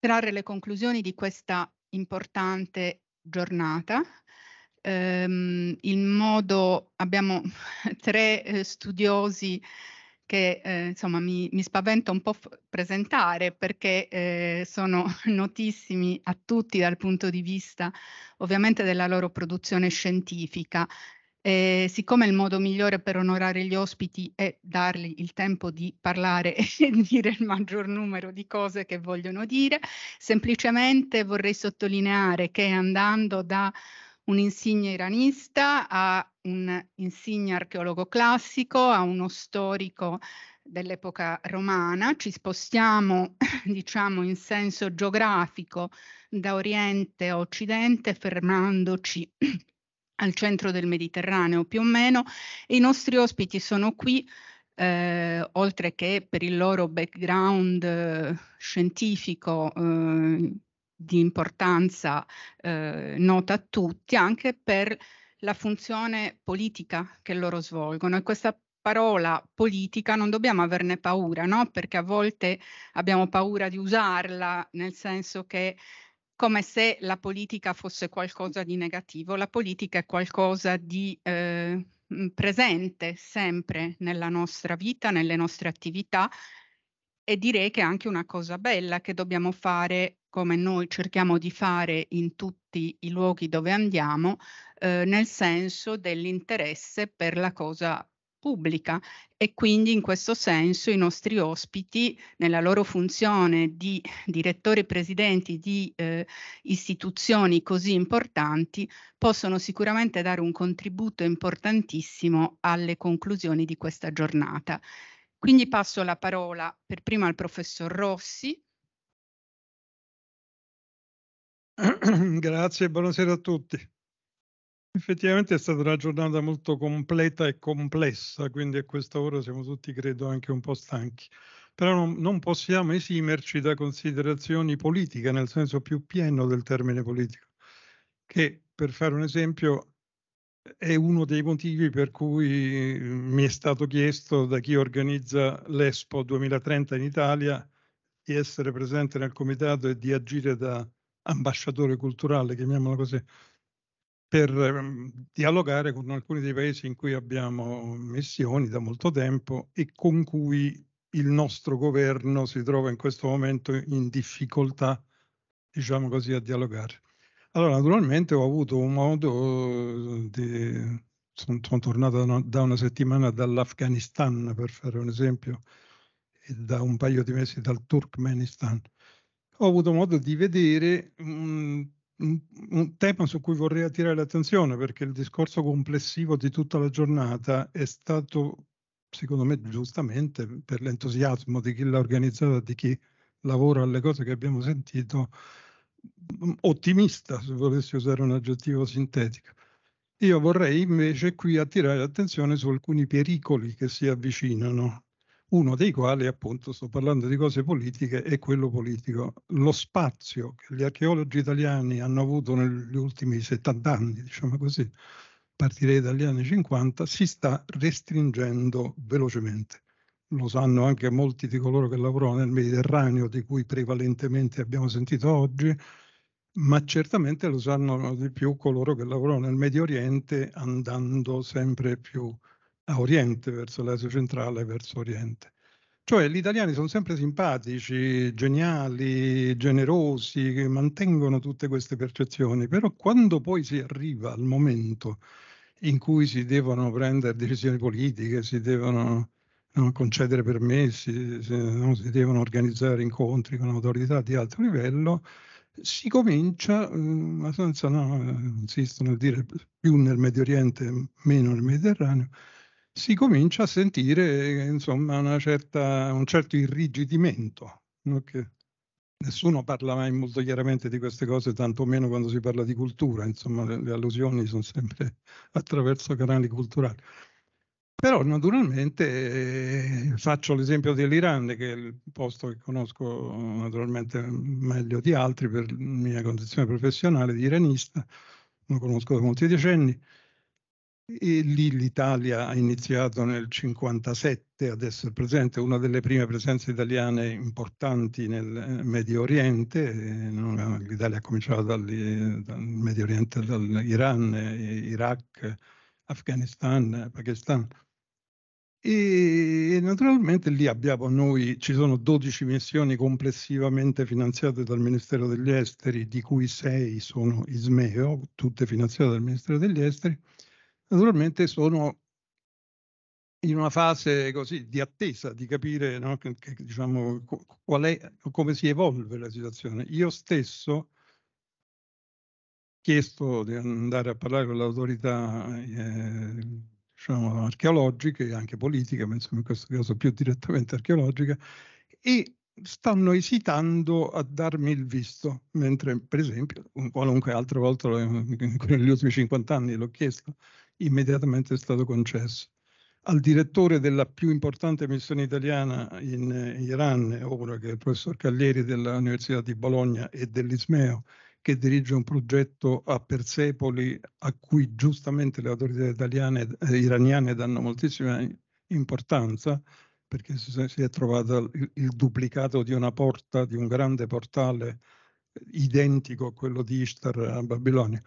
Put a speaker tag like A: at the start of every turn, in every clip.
A: trarre le conclusioni di questa importante giornata. Um, modo, abbiamo tre eh, studiosi che eh, insomma mi, mi, spaventa un po' presentare perché eh, sono notissimi a tutti dal punto di vista ovviamente della loro produzione scientifica eh, siccome il modo migliore per onorare gli ospiti è dargli il tempo di parlare e dire il maggior numero di cose che vogliono dire, semplicemente vorrei sottolineare che andando da un insigne iranista a un insigne archeologo classico, a uno storico dell'epoca romana, ci spostiamo diciamo in senso geografico da oriente a occidente fermandoci al centro del Mediterraneo più o meno. E I nostri ospiti sono qui, eh, oltre che per il loro background eh, scientifico eh, di importanza eh, nota a tutti, anche per la funzione politica che loro svolgono. E questa parola politica non dobbiamo averne paura, no? perché a volte abbiamo paura di usarla, nel senso che come se la politica fosse qualcosa di negativo. La politica è qualcosa di eh, presente sempre nella nostra vita, nelle nostre attività e direi che è anche una cosa bella che dobbiamo fare come noi cerchiamo di fare in tutti i luoghi dove andiamo, eh, nel senso dell'interesse per la cosa pubblica e quindi in questo senso i nostri ospiti nella loro funzione di direttori e presidenti di eh, istituzioni così importanti possono sicuramente dare un contributo importantissimo alle conclusioni di questa giornata. Quindi passo la parola per prima al professor Rossi.
B: Grazie, buonasera a tutti. Effettivamente è stata una giornata molto completa e complessa, quindi a questa ora siamo tutti, credo, anche un po' stanchi. Però non, non possiamo esimerci da considerazioni politiche, nel senso più pieno del termine politico, che, per fare un esempio, è uno dei motivi per cui mm, mi è stato chiesto da chi organizza l'Expo 2030 in Italia di essere presente nel comitato e di agire da ambasciatore culturale, chiamiamolo così per ehm, dialogare con alcuni dei paesi in cui abbiamo missioni da molto tempo e con cui il nostro governo si trova in questo momento in difficoltà, diciamo così, a dialogare. Allora, naturalmente ho avuto un modo eh, di... Sono, sono tornato da una settimana dall'Afghanistan, per fare un esempio, e da un paio di mesi dal Turkmenistan. Ho avuto modo di vedere... Mh, un tema su cui vorrei attirare l'attenzione perché il discorso complessivo di tutta la giornata è stato, secondo me, giustamente per l'entusiasmo di chi l'ha organizzata, di chi lavora alle cose che abbiamo sentito, mm, ottimista, se volessi usare un aggettivo sintetico. Io vorrei invece qui attirare l'attenzione su alcuni pericoli che si avvicinano uno dei quali, appunto, sto parlando di cose politiche, è quello politico. Lo spazio che gli archeologi italiani hanno avuto negli ultimi 70 anni, diciamo così, partirei dagli anni 50, si sta restringendo velocemente. Lo sanno anche molti di coloro che lavorano nel Mediterraneo, di cui prevalentemente abbiamo sentito oggi, ma certamente lo sanno di più coloro che lavorano nel Medio Oriente andando sempre più a oriente, verso l'Asia centrale, verso oriente. Cioè gli italiani sono sempre simpatici, geniali, generosi, che mantengono tutte queste percezioni, però quando poi si arriva al momento in cui si devono prendere decisioni politiche, si devono no, concedere permessi, si, no, si, devono organizzare incontri con autorità di alto livello, si comincia, mm, ma senza, no, eh, insisto nel dire, più nel Medio Oriente, meno nel Mediterraneo, si comincia a sentire eh, insomma, certa, un certo irrigidimento. Okay? Nessuno parla mai molto chiaramente di queste cose, tantomeno quando si parla di cultura, insomma le, le allusioni sono sempre attraverso canali culturali. Però naturalmente eh, faccio l'esempio dell'Iran, che è il posto che conosco naturalmente meglio di altri per mia condizione professionale di iranista, lo conosco da molti decenni, e lì l'Italia ha iniziato nel 1957 ad essere presente, una delle prime presenze italiane importanti nel eh, Medio Oriente, eh, l'Italia ha cominciato dal, eh, dal Medio Oriente, dall'Iran, Iraq, Afghanistan, Pakistan. E naturalmente lì abbiamo noi, ci sono 12 missioni complessivamente finanziate dal Ministero degli Esteri, di cui 6 sono ISMEO, tutte finanziate dal Ministero degli Esteri naturalmente sono in una fase così di attesa di capire no, che, diciamo, è, come si evolve la situazione. Io stesso ho chiesto di andare a parlare con le autorità eh, diciamo, archeologiche e anche politiche, ma insomma in questo caso più direttamente archeologica, e stanno esitando a darmi il visto, mentre per esempio qualunque altra volta eh, negli ultimi 50 anni l'ho chiesto immediatamente è stato concesso. Al direttore della più importante missione italiana in eh, Iran, ora che è il professor Caglieri dell'Università di Bologna e dell'Ismeo, che dirige un progetto a Persepoli a cui giustamente le autorità italiane e eh, iraniane danno moltissima importanza, perché si è trovato il duplicato di una porta, di un grande portale eh, identico a quello di Ishtar a Babilonia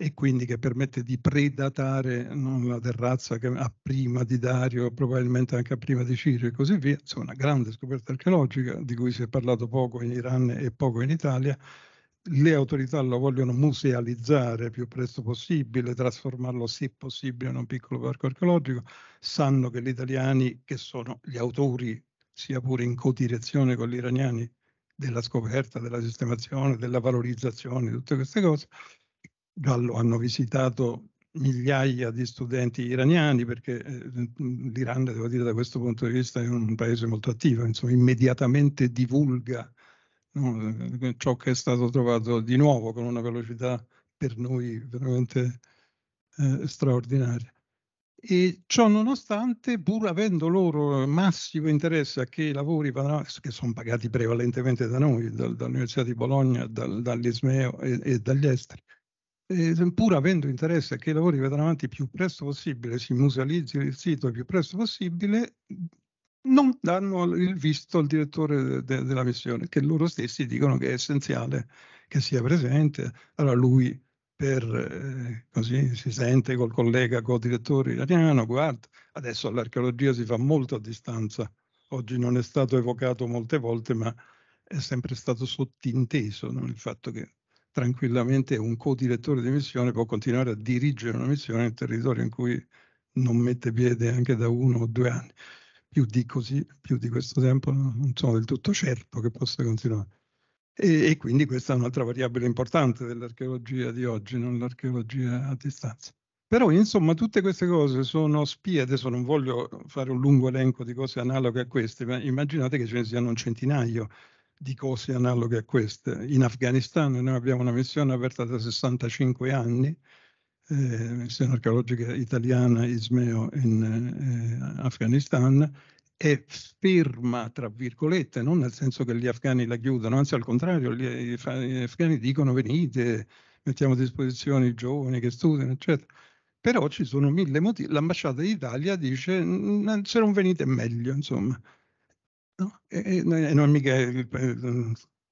B: e quindi che permette di predatare non la terrazza che ha prima di Dario, probabilmente anche a prima di Ciro e così via. Insomma, una grande scoperta archeologica di cui si è parlato poco in Iran e poco in Italia. Le autorità lo vogliono musealizzare più presto possibile, trasformarlo se possibile in un piccolo parco archeologico. Sanno che gli italiani, che sono gli autori, sia pure in codirezione con gli iraniani, della scoperta, della sistemazione, della valorizzazione, tutte queste cose, Gallo hanno visitato migliaia di studenti iraniani, perché eh, l'Iran, devo dire, da questo punto di vista è un paese molto attivo, insomma, immediatamente divulga no, eh, ciò che è stato trovato di nuovo con una velocità per noi veramente eh, straordinaria. E ciò nonostante, pur avendo loro massimo interesse a che i lavori che sono pagati prevalentemente da noi, dal, dall'Università di Bologna, dal, dall'Ismeo e, e dagli esteri, eh, pur avendo interesse che i lavori vadano avanti più presto possibile, si musealizzi il sito il più presto possibile, non danno il visto al direttore de- della missione, che loro stessi dicono che è essenziale che sia presente. Allora lui per, eh, così si sente col collega, col direttore italiano, guarda, adesso l'archeologia si fa molto a distanza, oggi non è stato evocato molte volte, ma è sempre stato sottinteso no? il fatto che tranquillamente un co-direttore di missione può continuare a dirigere una missione in un territorio in cui non mette piede anche da uno o due anni. Più di così, più di questo tempo, non sono del tutto certo che possa continuare. E, e quindi questa è un'altra variabile importante dell'archeologia di oggi, non l'archeologia a distanza. Però insomma tutte queste cose sono spie, adesso non voglio fare un lungo elenco di cose analoghe a queste, ma immaginate che ce ne siano un centinaio di cose analoghe a queste. In Afghanistan noi abbiamo una missione aperta da 65 anni, eh, missione archeologica italiana Ismeo in eh, Afghanistan, è ferma, tra virgolette, non nel senso che gli afghani la chiudano, anzi al contrario, gli, gli afghani dicono venite, mettiamo a disposizione i giovani che studiano, eccetera. Però ci sono mille motivi. L'ambasciata d'Italia dice se non venite meglio, insomma. No? E, e, non è mica il,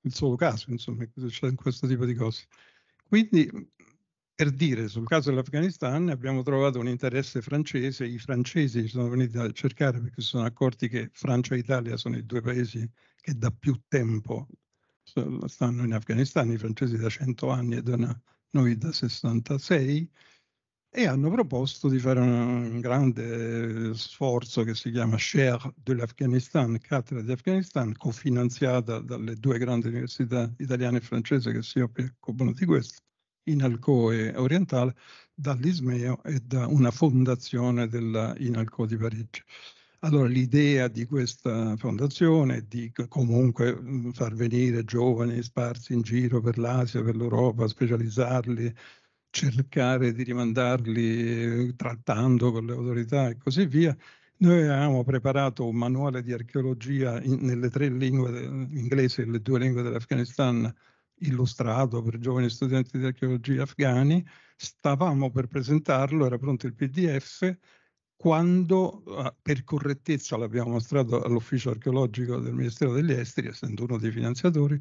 B: il solo caso, insomma, c'è questo tipo di cose. Quindi, per dire, sul caso dell'Afghanistan abbiamo trovato un interesse francese, i francesi ci sono venuti a cercare perché si sono accorti che Francia e Italia sono i due paesi che da più tempo stanno in Afghanistan, i francesi da 100 anni e noi da 66, e hanno proposto di fare un grande sforzo che si chiama Share dell'Afghanistan, cattedra di Afghanistan, cofinanziata dalle due grandi università italiane e francese che si occupano di questo, Inalco e Orientale, dall'Ismeo e da una fondazione della Inalco di Parigi. Allora l'idea di questa fondazione è di comunque far venire giovani sparsi in giro per l'Asia, per l'Europa, specializzarli, cercare di rimandarli eh, trattando con le autorità e così via. Noi avevamo preparato un manuale di archeologia in, nelle tre lingue, eh, inglese e le due lingue dell'Afghanistan, illustrato per giovani studenti di archeologia afghani. Stavamo per presentarlo, era pronto il PDF, quando eh, per correttezza l'abbiamo mostrato all'ufficio archeologico del Ministero degli Esteri, essendo uno dei finanziatori,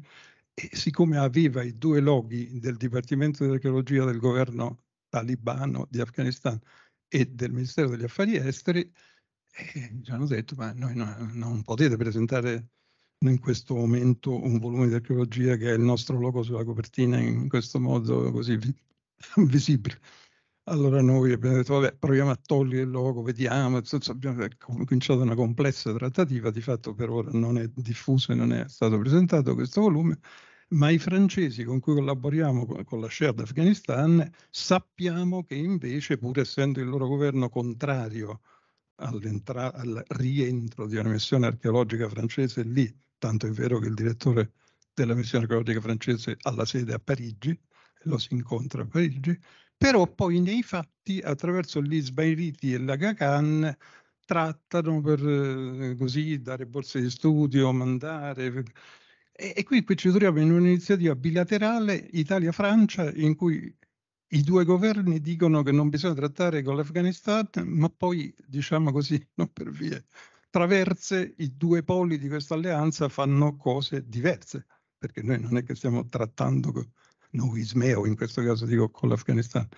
B: e siccome aveva i due loghi del Dipartimento di Archeologia del governo talibano di Afghanistan e del Ministero degli Affari Esteri, eh, ci hanno detto ma noi no, non potete presentare in questo momento un volume di archeologia che è il nostro logo sulla copertina in questo modo così visibile. Allora noi abbiamo detto, vabbè, proviamo a togliere il logo, vediamo, abbiamo eh, cominciato una complessa trattativa, di fatto per ora non è diffuso e non è stato presentato questo volume, ma i francesi con cui collaboriamo con la Share Afghanistan sappiamo che invece, pur essendo il loro governo contrario al rientro di una missione archeologica francese lì, tanto è vero che il direttore della missione archeologica francese ha la sede a Parigi, lo si incontra a Parigi, però poi nei fatti attraverso l'Isbairiti e la Gacan trattano per eh, così dare borse di studio, mandare. Eh, e, e qui, qui ci troviamo in un'iniziativa bilaterale Italia-Francia in cui i due governi dicono che non bisogna trattare con l'Afghanistan, ma poi, diciamo così, non per vie traverse, i due poli di questa alleanza fanno cose diverse, perché noi non è che stiamo trattando con noi in questo caso dico con l'Afghanistan,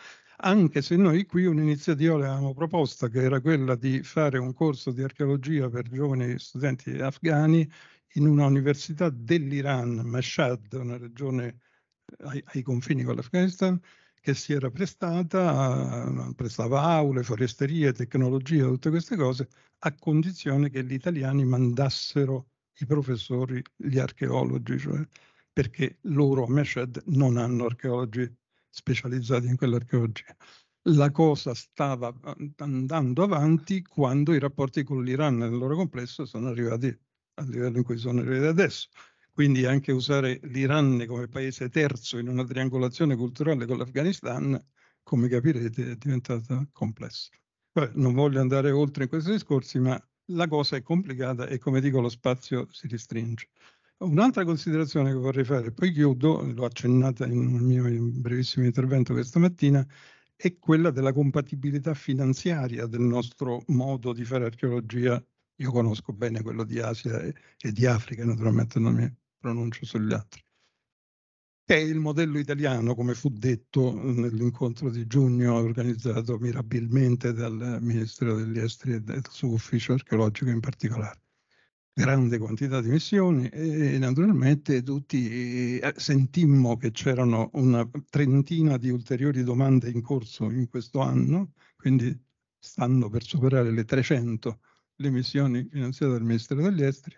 B: anche se noi qui un'iniziativa l'avevamo proposta, che era quella di fare un corso di archeologia per giovani studenti afghani in una università dell'Iran, Mashhad, una regione eh, ai, ai confini con l'Afghanistan, che si era prestata, prestava aule, foresterie, tecnologia, tutte queste cose, a condizione che gli italiani mandassero i professori, gli archeologi, cioè perché loro a Meshed non hanno archeologi specializzati in quell'archeologia. La cosa stava ehm, andando avanti quando i rapporti con l'Iran nel loro complesso sono arrivati al livello in cui sono arrivati adesso. Quindi anche usare l'Iran come paese terzo in una triangolazione culturale con l'Afghanistan, come capirete, è diventata complessa. non voglio andare oltre in questi discorsi, ma la cosa è complicata e come dico lo spazio si restringe. Un'altra considerazione che vorrei fare, poi chiudo, l'ho accennata in un mio brevissimo intervento questa mattina, è quella della compatibilità finanziaria del nostro modo di fare archeologia. Io conosco bene quello di Asia e, e di Africa, naturalmente non mi pronuncio sugli altri. È il modello italiano, come fu detto eh, nell'incontro di giugno organizzato mirabilmente dal Ministero degli Esteri e dal suo ufficio archeologico in particolare grande quantità di missioni e naturalmente tutti eh, sentimmo che c'erano una trentina di ulteriori domande in corso in questo anno, quindi stanno per superare le 300 le missioni finanziate dal Ministero degli Esteri.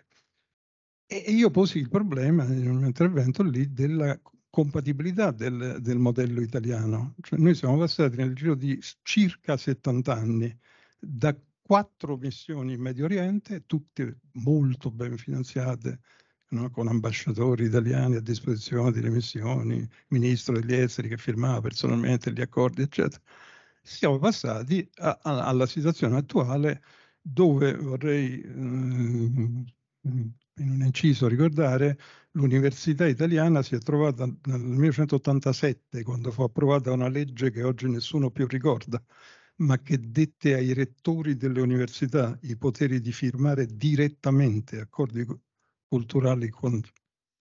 B: E io posi il problema in un intervento lì della compatibilità del, del modello italiano. Cioè noi siamo passati nel giro di circa 70 anni da quattro missioni in Medio Oriente, tutte molto ben finanziate, no? con ambasciatori italiani a disposizione delle missioni, ministro degli esteri che firmava personalmente gli accordi, eccetera. Siamo passati a, a, alla situazione attuale dove vorrei eh, in un inciso ricordare l'università italiana si è trovata nel 1987 quando fu approvata una legge che oggi nessuno più ricorda, ma che dette ai rettori delle università i poteri di firmare direttamente accordi culturali con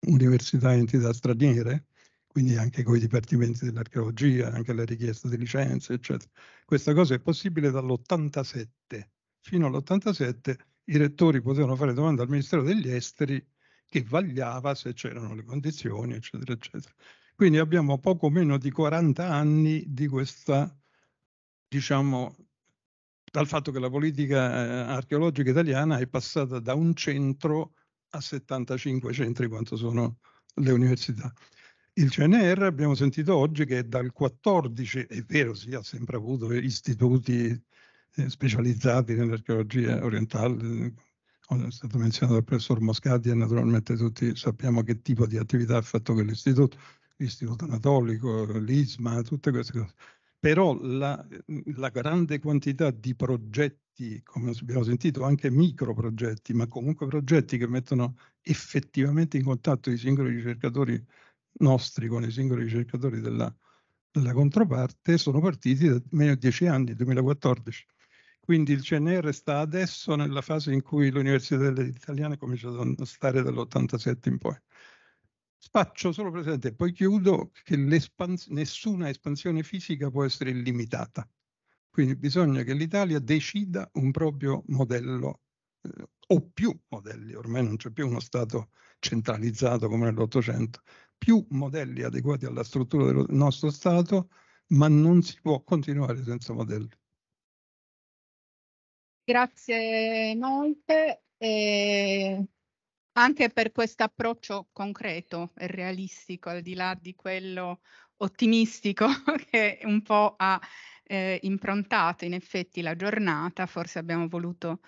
B: università e entità straniere, quindi anche con i dipartimenti dell'archeologia, anche la richiesta di licenze, eccetera. Questa cosa è possibile dall'87. Fino all'87 i rettori potevano fare domande al Ministero degli Esteri che vagliava se c'erano le condizioni, eccetera, eccetera. Quindi abbiamo poco meno di 40 anni di questa diciamo, dal fatto che la politica eh, archeologica italiana è passata da un centro a 75 centri quanto sono le università. Il CNR abbiamo sentito oggi che dal 14, è vero, si ha sempre avuto istituti eh, specializzati nell'archeologia orientale, eh, è stato menzionato dal professor Moscati e naturalmente tutti sappiamo che tipo di attività ha fatto quell'istituto, l'istituto anatolico, l'ISMA, tutte queste cose però la, mhmm, la, grande quantità di progetti, come abbiamo sentito, anche microprogetti, ma comunque progetti che mettono effettivamente in contatto i singoli ricercatori nostri con i singoli ricercatori della, della controparte, sono partiti da meno di dieci anni, 2014. Quindi il CNR sta adesso nella fase in cui l'Università italiana italiane cominciano a stare dall'87 in poi. Faccio solo presente, poi chiudo, che nessuna espansione fisica può essere illimitata. Quindi bisogna che l'Italia decida un proprio modello eh, o più modelli, ormai non c'è più uno Stato centralizzato come nell'Ottocento, più modelli adeguati alla struttura del nostro Stato, ma non si può continuare senza modelli.
A: Grazie molte. E anche per questo approccio concreto e realistico, al di là di quello ottimistico che un po' ha eh, improntato in effetti la giornata, forse abbiamo voluto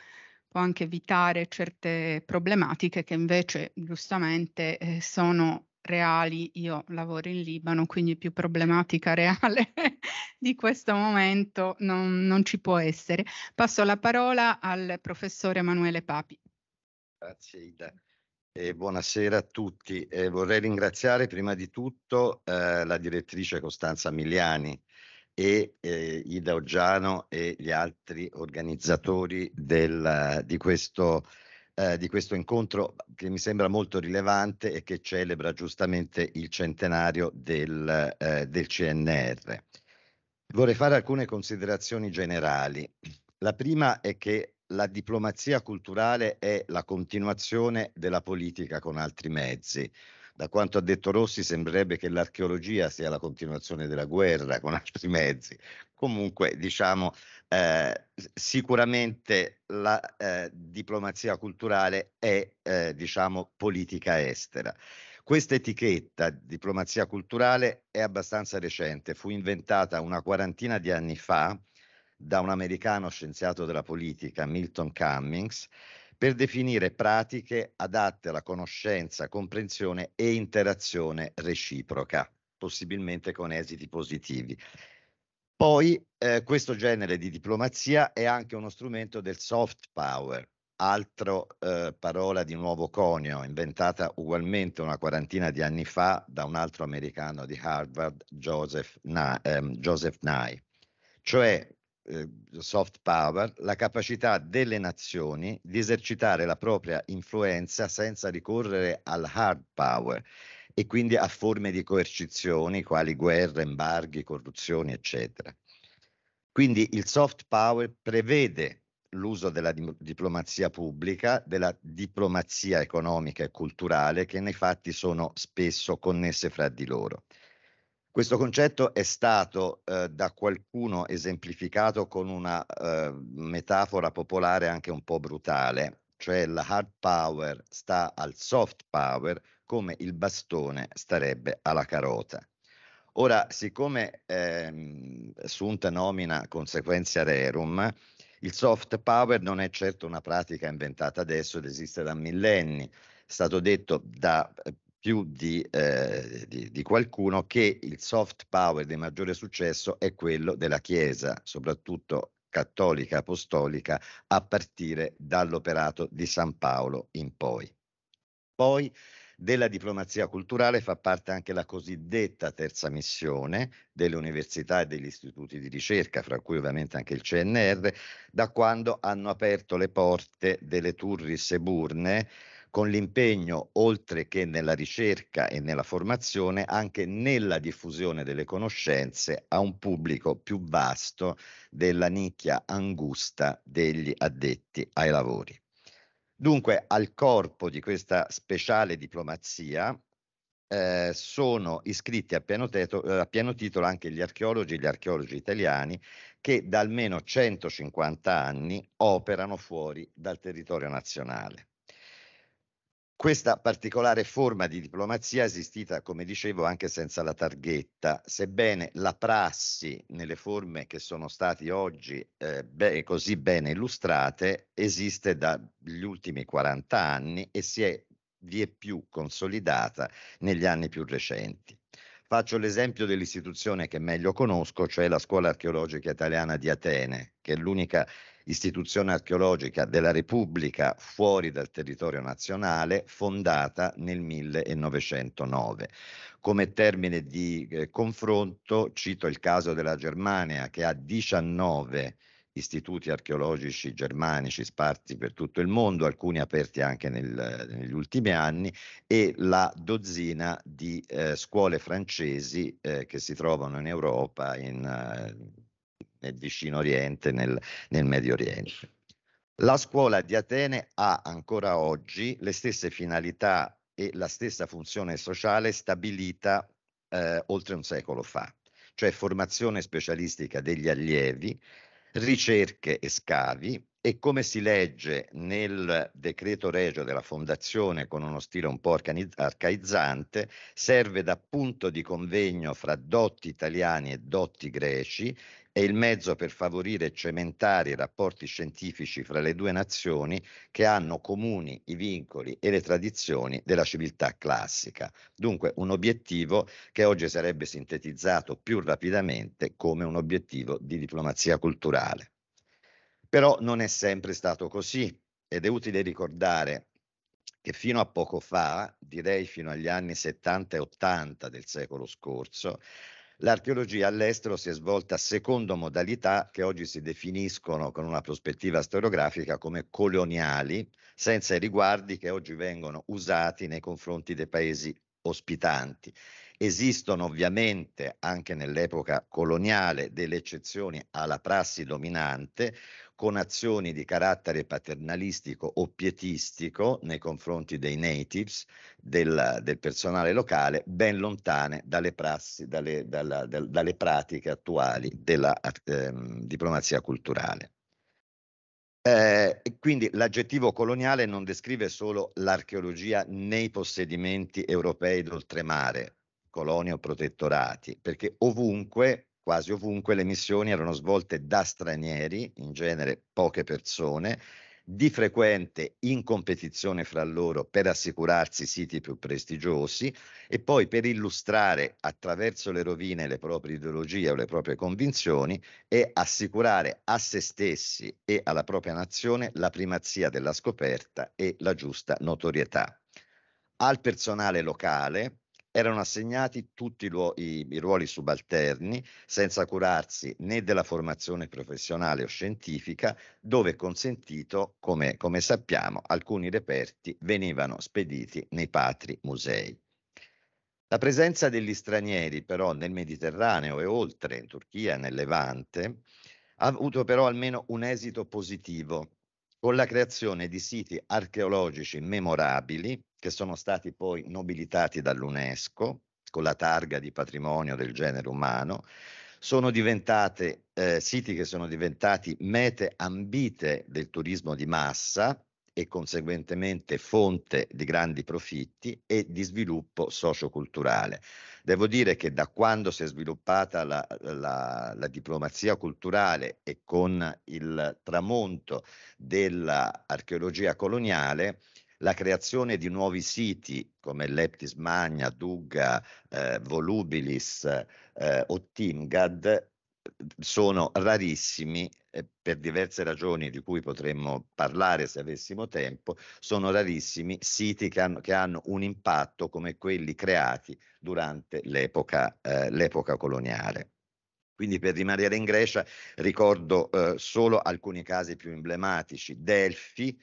A: può anche evitare certe problematiche che invece giustamente eh, sono reali. Io lavoro in Libano, quindi più problematica reale di questo momento non, non, ci può essere. Passo la parola al professore Emanuele Papi.
C: Grazie Ida. E buonasera a tutti. Eh, vorrei ringraziare prima di tutto eh, la direttrice Costanza Miliani e eh, Ida Oggiano e gli altri organizzatori del, di, questo, eh, di, questo, incontro che mi sembra molto rilevante e che celebra giustamente il centenario del, eh, del CNR. Vorrei fare alcune considerazioni generali. La prima è che la diplomazia culturale è la continuazione della politica con altri mezzi. Da quanto ha detto Rossi sembrerebbe che l'archeologia sia la continuazione della guerra con altri mezzi. Comunque, diciamo, eh, sicuramente la eh, diplomazia culturale è, eh, diciamo, politica estera. Questa etichetta diplomazia culturale è abbastanza recente, fu inventata una quarantina di anni fa da un americano scienziato della politica, Milton Cummings, per definire pratiche adatte alla conoscenza, comprensione e interazione reciproca, possibilmente con esiti positivi. Poi eh, questo genere di diplomazia è anche uno strumento del soft power, altro eh, parola di nuovo conio, inventata ugualmente una quarantina di anni fa da un altro americano di Harvard, Joseph, Na- ehm, Joseph Nye. Cioè Ehm, soft power, la capacità delle nazioni di esercitare la propria influenza senza ricorrere al hard power e quindi a forme di coercizioni quali guerre, embarghi, corruzioni, eccetera. Quindi il soft power prevede l'uso della diplomazia pubblica, della diplomazia economica e culturale che nei fatti sono spesso connesse fra di loro. Questo concetto è stato eh, da qualcuno esemplificato con una eh, metafora popolare anche un po' brutale, cioè la hard power sta al soft power come il bastone starebbe alla carota. Ora, siccome ehm, Sunta nomina consequenza rerum, il soft power non è certo una pratica inventata adesso ed esiste da millenni. È stato detto da eh, più di, eh, di, di, qualcuno che il soft power di maggiore successo è quello della Chiesa, soprattutto cattolica apostolica, a partire dall'operato di San Paolo in poi. Poi della diplomazia culturale fa parte anche la cosiddetta terza missione delle università e degli istituti di ricerca, fra cui ovviamente anche il CNR, da quando hanno aperto le porte delle turris e burne con l'impegno, oltre che nella ricerca e nella formazione, anche nella diffusione delle conoscenze a un pubblico più vasto della nicchia angusta degli addetti ai lavori. Dunque, al corpo di questa speciale diplomazia, eh, sono iscritti a pieno, teto, eh, a piano, titolo anche gli archeologi e gli archeologi italiani che da almeno 150 anni operano fuori dal territorio nazionale. Questa particolare forma di diplomazia è esistita, come dicevo, anche senza la targhetta, sebbene la prassi nelle forme che sono state oggi eh, be- così bene illustrate esiste dagli ultimi 40 anni e si è vie più consolidata negli anni più recenti. Faccio l'esempio dell'istituzione che meglio conosco, cioè la Scuola Archeologica Italiana di Atene, che è l'unica istituzione archeologica della Repubblica fuori dal territorio nazionale, fondata nel 1909. Come termine di eh, confronto cito il caso della Germania che ha 19 istituti archeologici germanici sparsi per tutto il mondo, alcuni aperti anche nel, negli ultimi anni, e la dozzina di eh, scuole francesi eh, che si trovano in Europa, in, eh, nel vicino Oriente, nel, nel Medio Oriente. La scuola di Atene ha ancora oggi le stesse finalità e la stessa funzione sociale stabilita eh, oltre un secolo fa, cioè formazione specialistica degli allievi, ricerche e scavi e come si legge nel decreto regio della fondazione con uno stile un po' arcaizzante, serve da punto di convegno fra dotti italiani e dotti greci è il mezzo per favorire e cementare i rapporti scientifici fra le due nazioni che hanno comuni i vincoli e le tradizioni della civiltà classica. Dunque un obiettivo che oggi sarebbe sintetizzato più rapidamente come un obiettivo di diplomazia culturale. Però non è sempre stato così ed è utile ricordare che fino a poco fa, direi fino agli anni 70 e 80 del secolo scorso, L'archeologia all'estero si è svolta secondo modalità che oggi si definiscono con una prospettiva storiografica come coloniali, senza i riguardi che oggi vengono usati nei confronti dei paesi ospitanti. Esistono ovviamente anche nell'epoca coloniale delle eccezioni alla prassi dominante, con azioni di carattere paternalistico o pietistico nei confronti dei natives, del, del personale locale, ben lontane dalle, prassi, dalle, dalla, dal, dalle pratiche attuali della eh, diplomazia culturale. Eh, quindi l'aggettivo coloniale non descrive solo l'archeologia nei possedimenti europei d'oltremare, colonie o protettorati, perché ovunque Quasi ovunque le missioni erano svolte da stranieri, in genere poche persone, di frequente in competizione fra loro per assicurarsi siti più prestigiosi e poi per illustrare attraverso le rovine le proprie ideologie o le proprie convinzioni e assicurare a se stessi e alla propria nazione la primazia della scoperta e la giusta notorietà. Al personale locale, erano assegnati tutti i, i ruoli subalterni senza curarsi né della formazione professionale o scientifica, dove consentito, come, come sappiamo, alcuni reperti venivano spediti nei patri musei. La presenza degli stranieri però nel Mediterraneo e oltre, in Turchia e nel Levante, ha avuto però almeno un esito positivo con la creazione di siti archeologici memorabili che sono stati poi nobilitati dall'UNESCO con la targa di patrimonio del genere umano, sono diventate eh, siti che sono diventati mete ambite del turismo di massa e conseguentemente fonte di grandi profitti e di sviluppo socioculturale. Devo dire che da quando si è sviluppata la, la, la diplomazia culturale e con il tramonto dell'archeologia coloniale, la creazione di nuovi siti come Leptis Magna, Dugga, eh, Volubilis eh, o Timgad sono rarissimi eh, per diverse ragioni di cui potremmo parlare se avessimo tempo, sono rarissimi siti che hanno, che hanno un impatto come quelli creati durante l'epoca, eh, l'epoca coloniale. Quindi per rimanere in Grecia ricordo eh, solo alcuni casi più emblematici. Delfi,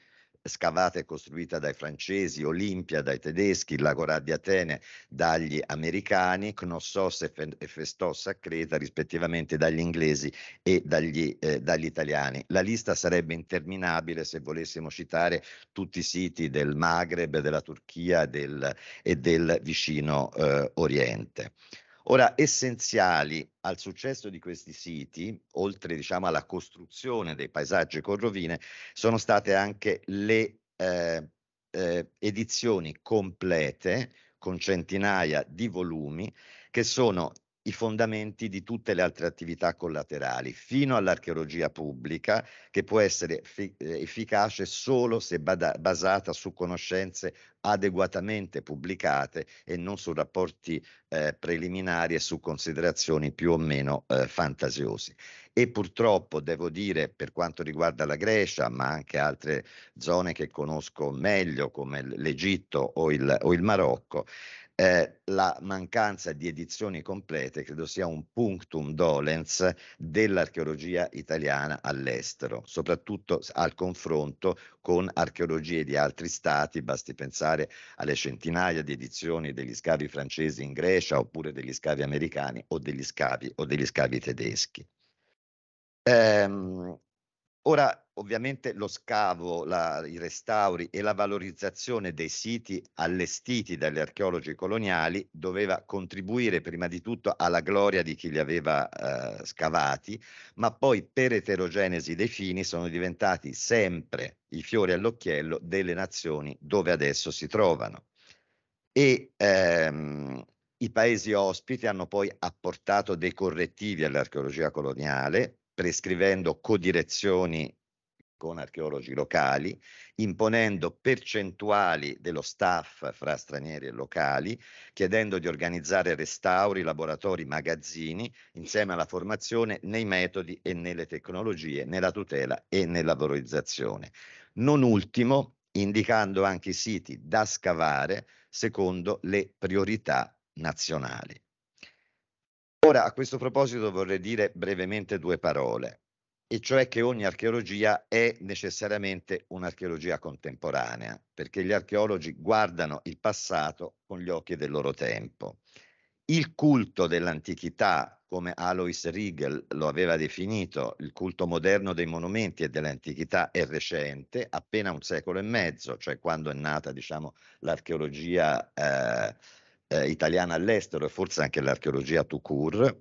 C: scavata e costruita dai francesi, Olimpia dai tedeschi, Lagora di Atene dagli americani, Knossos e, Fe- e Festos a Creta rispettivamente dagli inglesi e dagli, eh, dagli italiani. La lista sarebbe interminabile se volessimo citare tutti i siti del Maghreb, della Turchia del, e del vicino eh, Oriente. Ora, essenziali al successo di questi siti, oltre diciamo, alla costruzione dei paesaggi con rovine, sono state anche le eh, eh, edizioni complete con centinaia di volumi che sono i fondamenti di tutte le altre attività collaterali, fino all'archeologia pubblica, che può essere eh, efficace solo se basata su conoscenze adeguatamente pubblicate e non su rapporti eh, preliminari e su considerazioni più o meno eh, fantasiose. E purtroppo devo dire, per quanto riguarda la Grecia, ma anche altre zone che conosco meglio, come l'Egitto o il, o il Marocco, eh, la mancanza di edizioni complete credo sia un punctum dolens dell'archeologia italiana all'estero, soprattutto al confronto con archeologie di altri stati, basti pensare alle centinaia di edizioni degli scavi francesi in Grecia oppure degli scavi americani o degli scavi, o degli scavi tedeschi. Ehm, ora, ovviamente lo scavo, la, i restauri e la valorizzazione dei siti allestiti dagli archeologi coloniali doveva contribuire prima di tutto alla gloria di chi li aveva eh, scavati, ma poi per eterogenesi dei fini sono diventati sempre i fiori all'occhiello delle nazioni dove adesso si trovano. E ehm, i paesi ospiti hanno poi apportato dei correttivi all'archeologia coloniale, prescrivendo codirezioni con archeologi locali, imponendo percentuali dello staff fra stranieri e locali, chiedendo di organizzare restauri, laboratori, magazzini, insieme alla formazione nei metodi e nelle tecnologie, nella tutela e nella valorizzazione. Non ultimo, indicando anche i siti da scavare secondo le priorità nazionali. Ora, a questo proposito vorrei dire brevemente due parole e cioè che ogni archeologia è necessariamente un'archeologia contemporanea, perché gli archeologi guardano il passato con gli occhi del loro tempo. Il culto dell'antichità, come Alois Riegel lo aveva definito, il culto moderno dei monumenti e dell'antichità è recente, appena un secolo e mezzo, cioè quando è nata diciamo, l'archeologia eh, eh, italiana all'estero e forse anche l'archeologia tout court.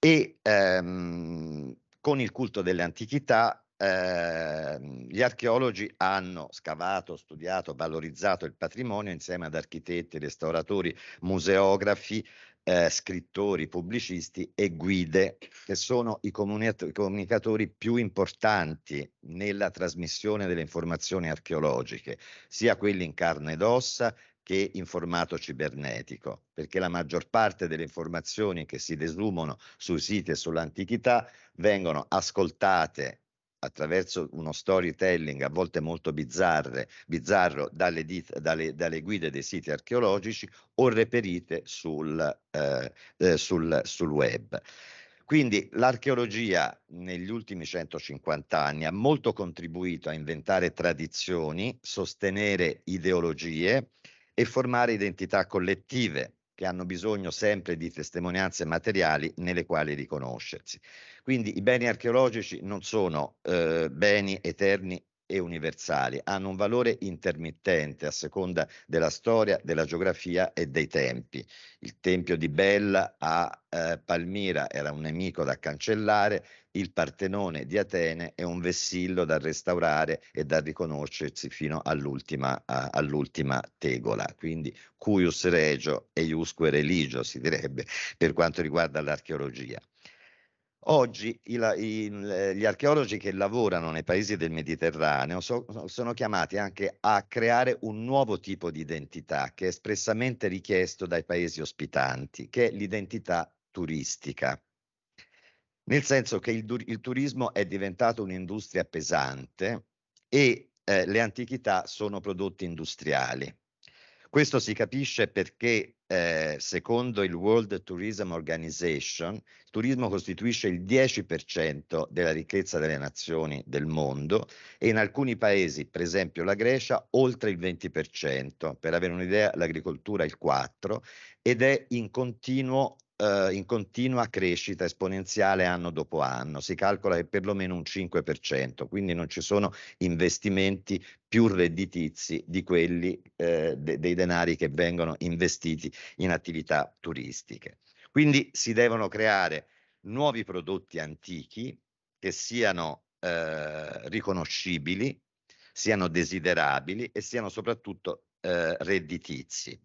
C: E, ehm, con il culto delle antichità ehm, gli archeologi hanno scavato, studiato, valorizzato il patrimonio insieme ad architetti, restauratori, museografi, eh, scrittori, pubblicisti e guide, che sono i comunicatori più importanti nella trasmissione delle informazioni archeologiche, sia quelli in carne ed ossa che in formato cibernetico, perché la maggior parte delle informazioni che si desumano sui siti e sull'antichità vengono ascoltate attraverso uno storytelling a volte molto bizzarre, bizzarro dalle, dit, dalle, dalle guide dei siti archeologici o reperite sul, eh, eh, sul, sul web. Quindi l'archeologia negli ultimi 150 anni ha molto contribuito a inventare tradizioni, sostenere ideologie e formare identità collettive che hanno bisogno sempre di testimonianze materiali nelle quali riconoscersi. Quindi i beni archeologici non sono eh, beni eterni e universali, hanno un valore intermittente a seconda della storia, della geografia e dei tempi. Il Tempio di Bella a eh, Palmira era un nemico da cancellare, il Partenone di Atene è un vessillo da restaurare e da riconoscersi fino all'ultima, a, all'ultima tegola. Quindi cuius regio e iusque religio si direbbe per quanto riguarda l'archeologia. Oggi il, il, gli archeologi che lavorano nei paesi del Mediterraneo so, sono chiamati anche a creare un nuovo tipo di identità che è espressamente richiesto dai paesi ospitanti, che è l'identità turistica. Nel senso che il, il turismo è diventato un'industria pesante e eh, le antichità sono prodotti industriali. Questo si capisce perché, eh, secondo il World Tourism Organization, il turismo costituisce il 10% della ricchezza delle nazioni del mondo e in alcuni paesi, per esempio la Grecia, oltre il 20%. Per avere un'idea, l'agricoltura il 4% ed è in continuo eh, in continua crescita esponenziale anno dopo anno, si calcola che perlomeno un 5%, quindi non ci sono investimenti più redditizi di quelli eh, de- dei denari che vengono investiti in attività turistiche. Quindi si devono creare nuovi prodotti antichi che siano eh, riconoscibili, siano desiderabili e siano soprattutto eh, redditizi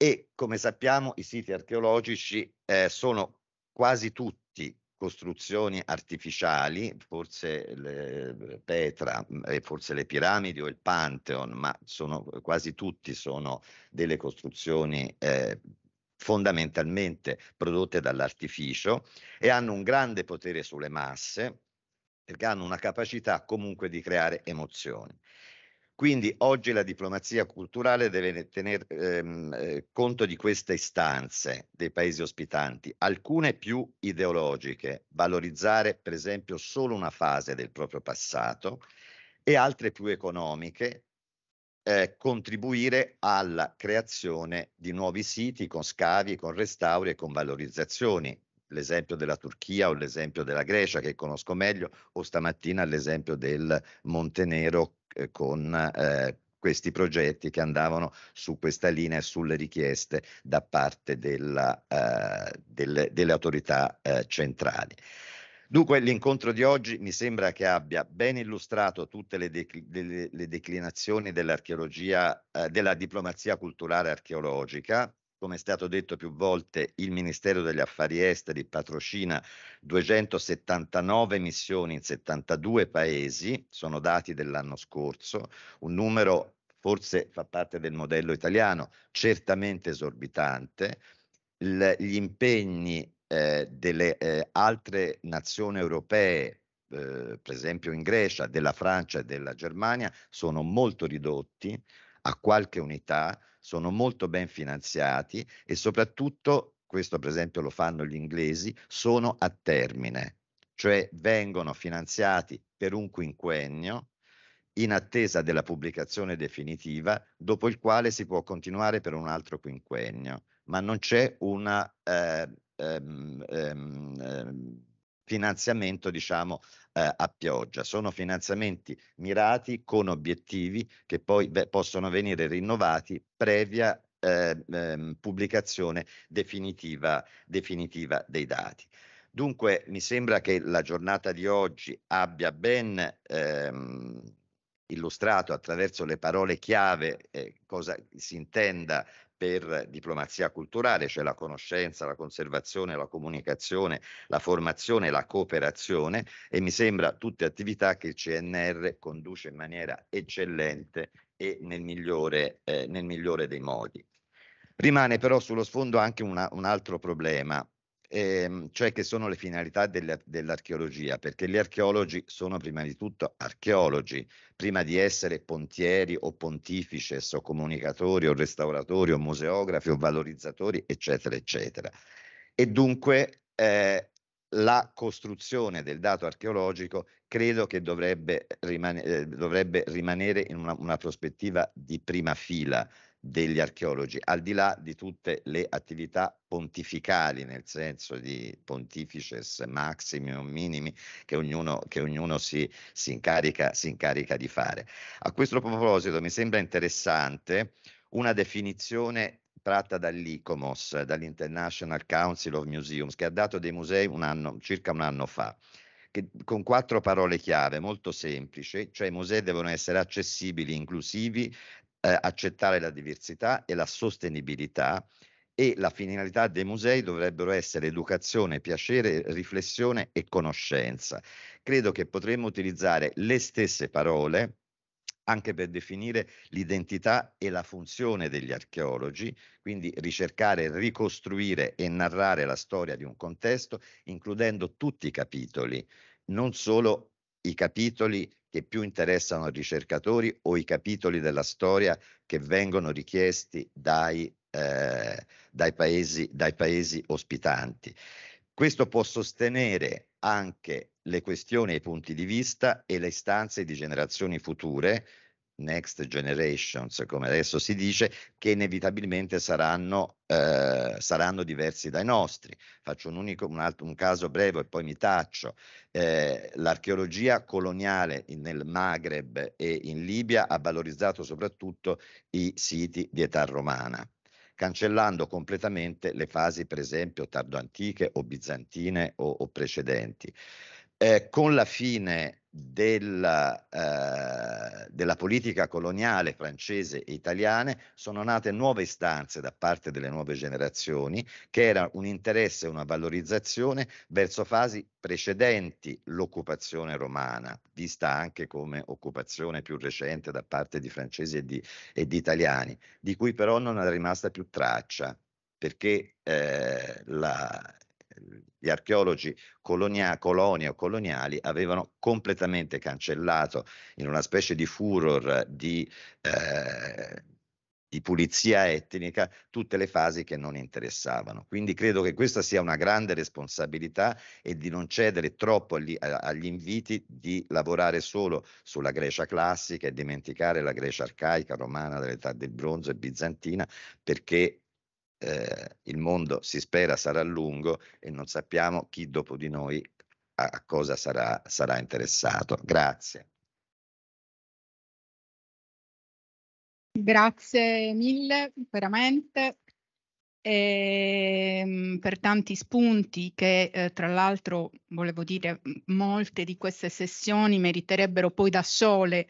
C: e come sappiamo i siti archeologici eh, sono quasi tutti costruzioni artificiali, forse le eh, Petra, mm, forse le piramidi o il Pantheon, ma sono, quasi tutti sono delle costruzioni eh, fondamentalmente prodotte dall'artificio e hanno un grande potere sulle masse perché hanno una capacità comunque di creare emozioni. Quindi oggi la diplomazia culturale deve tenere ehm, eh, conto di queste istanze dei paesi ospitanti, alcune più ideologiche, valorizzare per esempio solo una fase del proprio passato e altre più economiche, eh, contribuire alla creazione di nuovi siti con scavi, con restauri e con valorizzazioni l'esempio della Turchia o l'esempio della Grecia che conosco meglio o stamattina l'esempio del Montenero eh, con eh, questi progetti che andavano su questa linea e sulle richieste da parte della, eh, delle, delle, autorità eh, centrali. Dunque l'incontro di oggi mi sembra che abbia ben illustrato tutte le, decl- le, le declinazioni dell'archeologia, eh, della diplomazia culturale archeologica, come è stato detto più volte, il Ministero degli Affari Esteri patrocina 279 missioni in 72 paesi, sono dati dell'anno scorso, un numero forse fa parte del modello italiano, certamente esorbitante. L- gli impegni eh, delle eh, altre nazioni europee eh, per esempio in Grecia, della Francia e della Germania, sono molto ridotti a qualche unità, sono molto ben finanziati e soprattutto, questo per esempio lo fanno gli inglesi, sono a termine, cioè vengono finanziati per un quinquennio in attesa della pubblicazione definitiva, dopo il quale si può continuare per un altro quinquennio, ma non c'è una... Eh, ehm, ehm, ehm finanziamento diciamo eh, a pioggia. Sono finanziamenti mirati con obiettivi che poi beh, possono venire rinnovati previa eh, eh, pubblicazione definitiva, definitiva dei dati. Dunque mi sembra che la giornata di oggi abbia ben ehm, illustrato attraverso le parole chiave eh, cosa si intenda per diplomazia culturale, cioè la conoscenza, la conservazione, la comunicazione, la formazione, la cooperazione e mi sembra tutte attività che il CNR conduce in maniera eccellente e nel migliore, eh, nel migliore dei modi. Rimane però sullo sfondo anche una, un altro problema, ehm, cioè che sono le finalità delle, dell'archeologia, perché gli archeologi sono prima di tutto archeologi, prima di essere pontieri o pontifices o comunicatori o restauratori o museografi o valorizzatori, eccetera, eccetera. E dunque eh, la costruzione del dato archeologico credo che dovrebbe, rimane, eh, dovrebbe rimanere in una, una prospettiva di prima fila degli archeologi, al di là di tutte le attività pontificali, nel senso di pontifices maximi o minimi che ognuno, che ognuno si, si, incarica, si incarica di fare. A questo proposito mi sembra interessante una definizione tratta dall'ICOMOS, dall'International Council of Museums, che ha dato dei musei un anno, circa un anno fa, che, con quattro parole chiave molto semplici, cioè i musei devono essere accessibili, inclusivi, eh, accettare la diversità e la sostenibilità e la finalità dei musei dovrebbero essere educazione, piacere, riflessione e conoscenza. Credo che potremmo utilizzare le stesse parole anche per definire l'identità e la funzione degli archeologi, quindi ricercare, ricostruire e narrare la storia di un contesto, includendo tutti i capitoli, non solo i capitoli che più interessano ai ricercatori o i capitoli della storia che vengono richiesti dai, eh, dai, paesi, dai paesi ospitanti. Questo può sostenere anche le questioni e i punti di vista e le istanze di generazioni future next generations, come adesso si dice, che inevitabilmente saranno, eh, saranno diversi dai nostri. Faccio un, unico, un, altro, un caso breve e poi mi taccio. Eh, l'archeologia coloniale nel Maghreb e in Libia ha valorizzato soprattutto i siti di età romana cancellando completamente le fasi, per esempio, tardoantiche o bizantine o, o precedenti. Eh, con la fine della, eh, della, politica coloniale francese e italiana sono nate nuove istanze da parte delle nuove generazioni, che era un interesse e una valorizzazione verso fasi precedenti l'occupazione romana, vista anche come occupazione più recente da parte di francesi e di, e di italiani, di cui però non è rimasta più traccia perché eh, la, gli archeologi colonia, coloni o coloniali avevano completamente cancellato in una specie di furor di, eh, di pulizia etnica tutte le fasi che non interessavano. Quindi credo che questa sia una grande responsabilità e di non cedere troppo agli, agli inviti di lavorare solo sulla Grecia classica e dimenticare la Grecia arcaica, romana, dell'età del bronzo e bizantina, perché eh, il mondo si spera sarà lungo e non sappiamo chi dopo di noi a, a cosa sarà, sarà interessato. Grazie.
A: Grazie mille, veramente. E, ehm, per tanti spunti che eh, tra l'altro volevo dire molte di queste sessioni meriterebbero poi da sole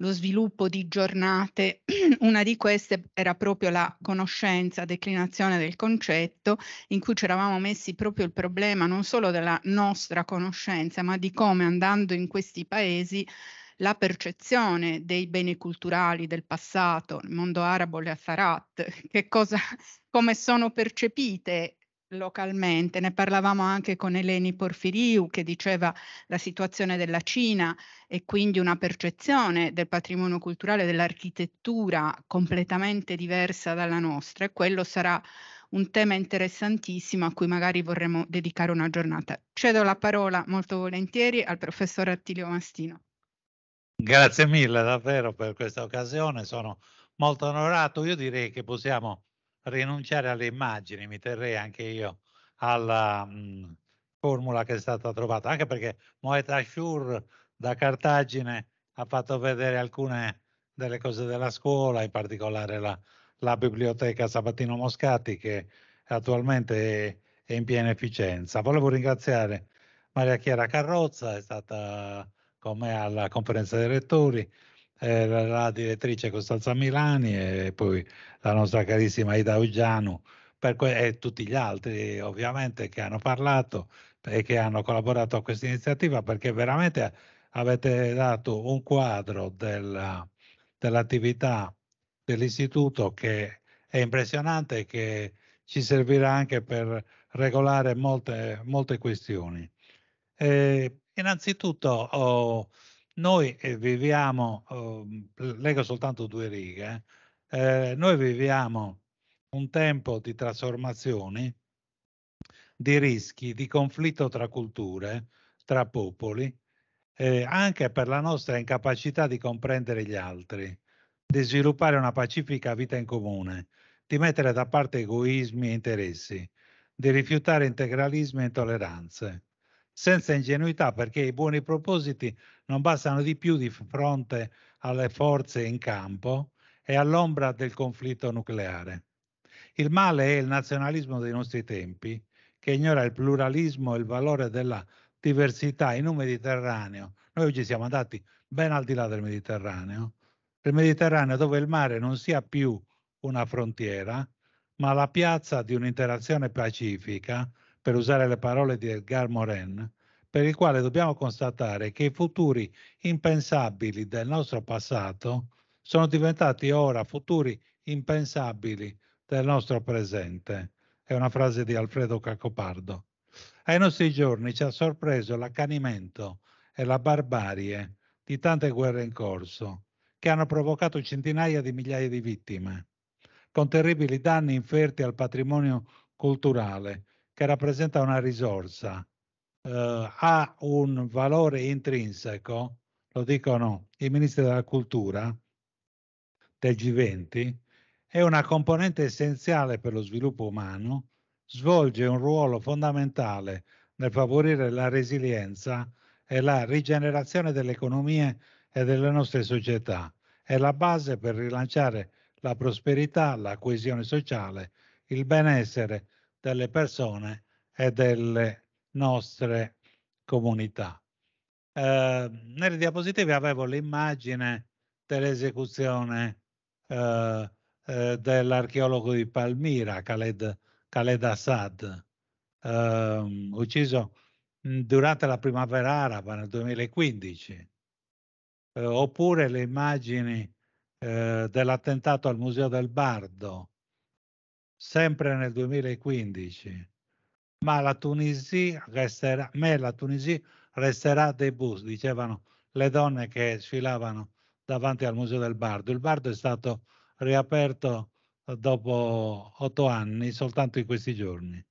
A: lo sviluppo di giornate. Una di queste era proprio la conoscenza, declinazione del concetto, in cui ci eravamo messi proprio il problema non solo della nostra conoscenza, ma di come andando in questi paesi la percezione dei beni culturali del passato, il mondo arabo, le Azarat, che cosa, come sono percepite localmente. Ne parlavamo anche con Eleni Porfiriu che diceva la situazione della Cina e quindi una percezione del patrimonio culturale, dell'architettura completamente diversa dalla nostra e quello sarà un tema interessantissimo a cui magari vorremmo dedicare una giornata. Cedo la parola molto volentieri al professor Attilio Mastino.
D: Grazie mille davvero per questa occasione, sono molto onorato. Io direi che possiamo rinunciare alle immagini, mi terrei anche io alla mh, mhmm, formula che è stata trovata, anche perché Moet Ashur da Cartagine ha fatto vedere alcune delle cose della scuola, in particolare la, la biblioteca Sabatino Moscati che attualmente è, è, in piena efficienza. Volevo ringraziare Maria Chiara Carrozza, è stata con me alla conferenza dei lettori eh, la direttrice Costanza Milani e poi la nostra carissima Ida Uggiano que- e tutti gli altri ovviamente che hanno parlato e che hanno collaborato a questa iniziativa perché veramente avete dato un quadro della, dell'attività dell'istituto che è impressionante e che ci servirà anche per regolare molte, molte questioni. Eh, innanzitutto oh, noi eh, viviamo, eh, uhm, leggo soltanto due righe, eh, eh, noi viviamo un tempo di trasformazioni, di rischi, di conflitto tra culture, tra popoli, eh, anche per la nostra incapacità di comprendere gli altri, di sviluppare una pacifica vita in comune, di mettere da parte egoismi e interessi, di rifiutare integralismi e intolleranze senza ingenuità, perché i buoni propositi non bastano di più di fronte alle forze in campo e all'ombra del conflitto nucleare. Il male è il nazionalismo dei nostri tempi, che ignora il pluralismo e il valore della diversità in un Mediterraneo. Noi oggi siamo andati ben al di là del Mediterraneo, il Mediterraneo dove il mare non sia più una frontiera, ma la piazza di un'interazione pacifica per usare le parole di Edgar Morin, per il quale dobbiamo constatare che i futuri impensabili del nostro passato sono diventati ora futuri impensabili del nostro presente. È una frase di Alfredo Cacopardo. Ai nostri giorni ci ha sorpreso l'accanimento e la barbarie di tante guerre in corso, che hanno provocato centinaia di migliaia di vittime, con terribili danni inferti al patrimonio culturale, che rappresenta una risorsa, eh, ha un valore intrinseco, lo dicono i ministri della cultura del G20, è una componente essenziale per lo sviluppo umano, svolge un ruolo fondamentale nel favorire la resilienza e la rigenerazione delle economie e delle nostre società. È la base per rilanciare la prosperità, la coesione sociale, il benessere delle persone e delle nostre comunità. Eh, nelle diapositive avevo l'immagine dell'esecuzione eh, eh, dell'archeologo di Palmira, Khaled, Khaled Assad, ehm, ucciso mm, durante la primavera araba nel 2015, eh, oppure le immagini eh, dell'attentato al Museo del Bardo sempre nel 2015, ma la Tunisia resterà, me la Tunisia resterà dei bus, dicevano le donne che sfilavano davanti al Museo del Bardo. Il Bardo è stato riaperto eh, dopo otto anni, soltanto in questi giorni.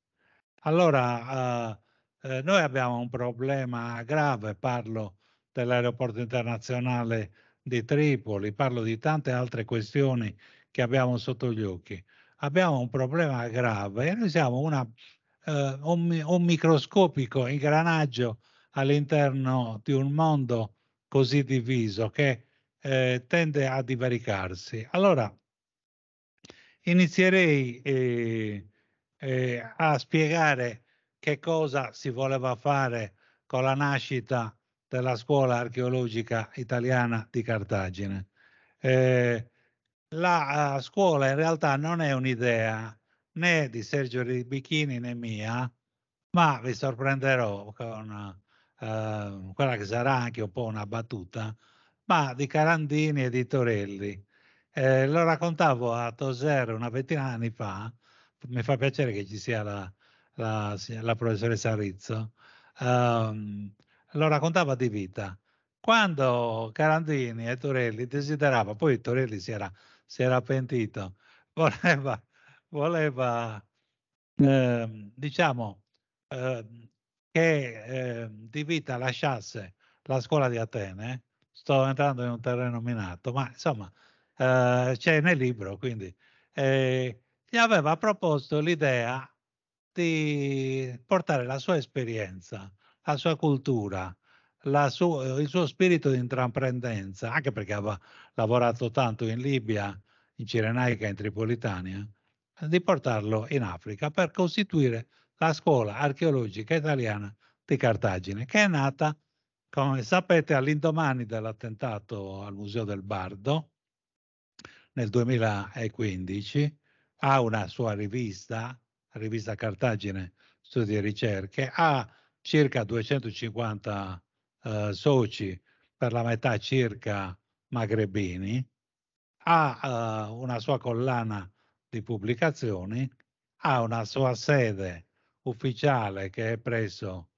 D: Allora, eh, eh, noi abbiamo un problema grave, parlo dell'aeroporto internazionale di Tripoli, parlo di tante altre questioni che abbiamo sotto gli occhi abbiamo un problema grave e noi siamo una, eh, un, un, microscopico ingranaggio all'interno di un mondo così diviso che eh, tende a divaricarsi. Allora, inizierei eh, eh, a spiegare che cosa si voleva fare con la nascita della scuola archeologica italiana di Cartagine. Eh, la uh, scuola in realtà non è un'idea né di Sergio Ribichini né mia, ma vi sorprenderò con uh, quella che sarà anche un po' una battuta, ma di Carandini e di Torelli. Eh, lo raccontavo a Toser una ventina di anni fa, mi fa piacere che ci sia la, la, la professoressa Rizzo, um, lo raccontava di vita. Quando Carandini e Torelli desideravano, poi Torelli si era si era pentito, voleva, voleva eh, diciamo, eh, che eh, Di Vita lasciasse la scuola di Atene, sto entrando in un terreno minato, ma insomma eh, c'è nel libro, quindi eh, gli aveva proposto l'idea di portare la sua esperienza, la sua cultura, suo, il suo spirito di intraprendenza, anche perché aveva lavorato tanto in Libia, in Cirenaica, in Tripolitania, eh, di portarlo in Africa per costituire la scuola archeologica italiana di Cartagine, che è nata, come sapete, all'indomani dell'attentato al Museo del Bardo nel 2015, ha una sua rivista, la rivista Cartagine Studi e Ricerche, ha circa 250 eh, soci, per la metà circa magrebini, ha eh, una sua collana di pubblicazioni, ha una sua sede ufficiale che è presso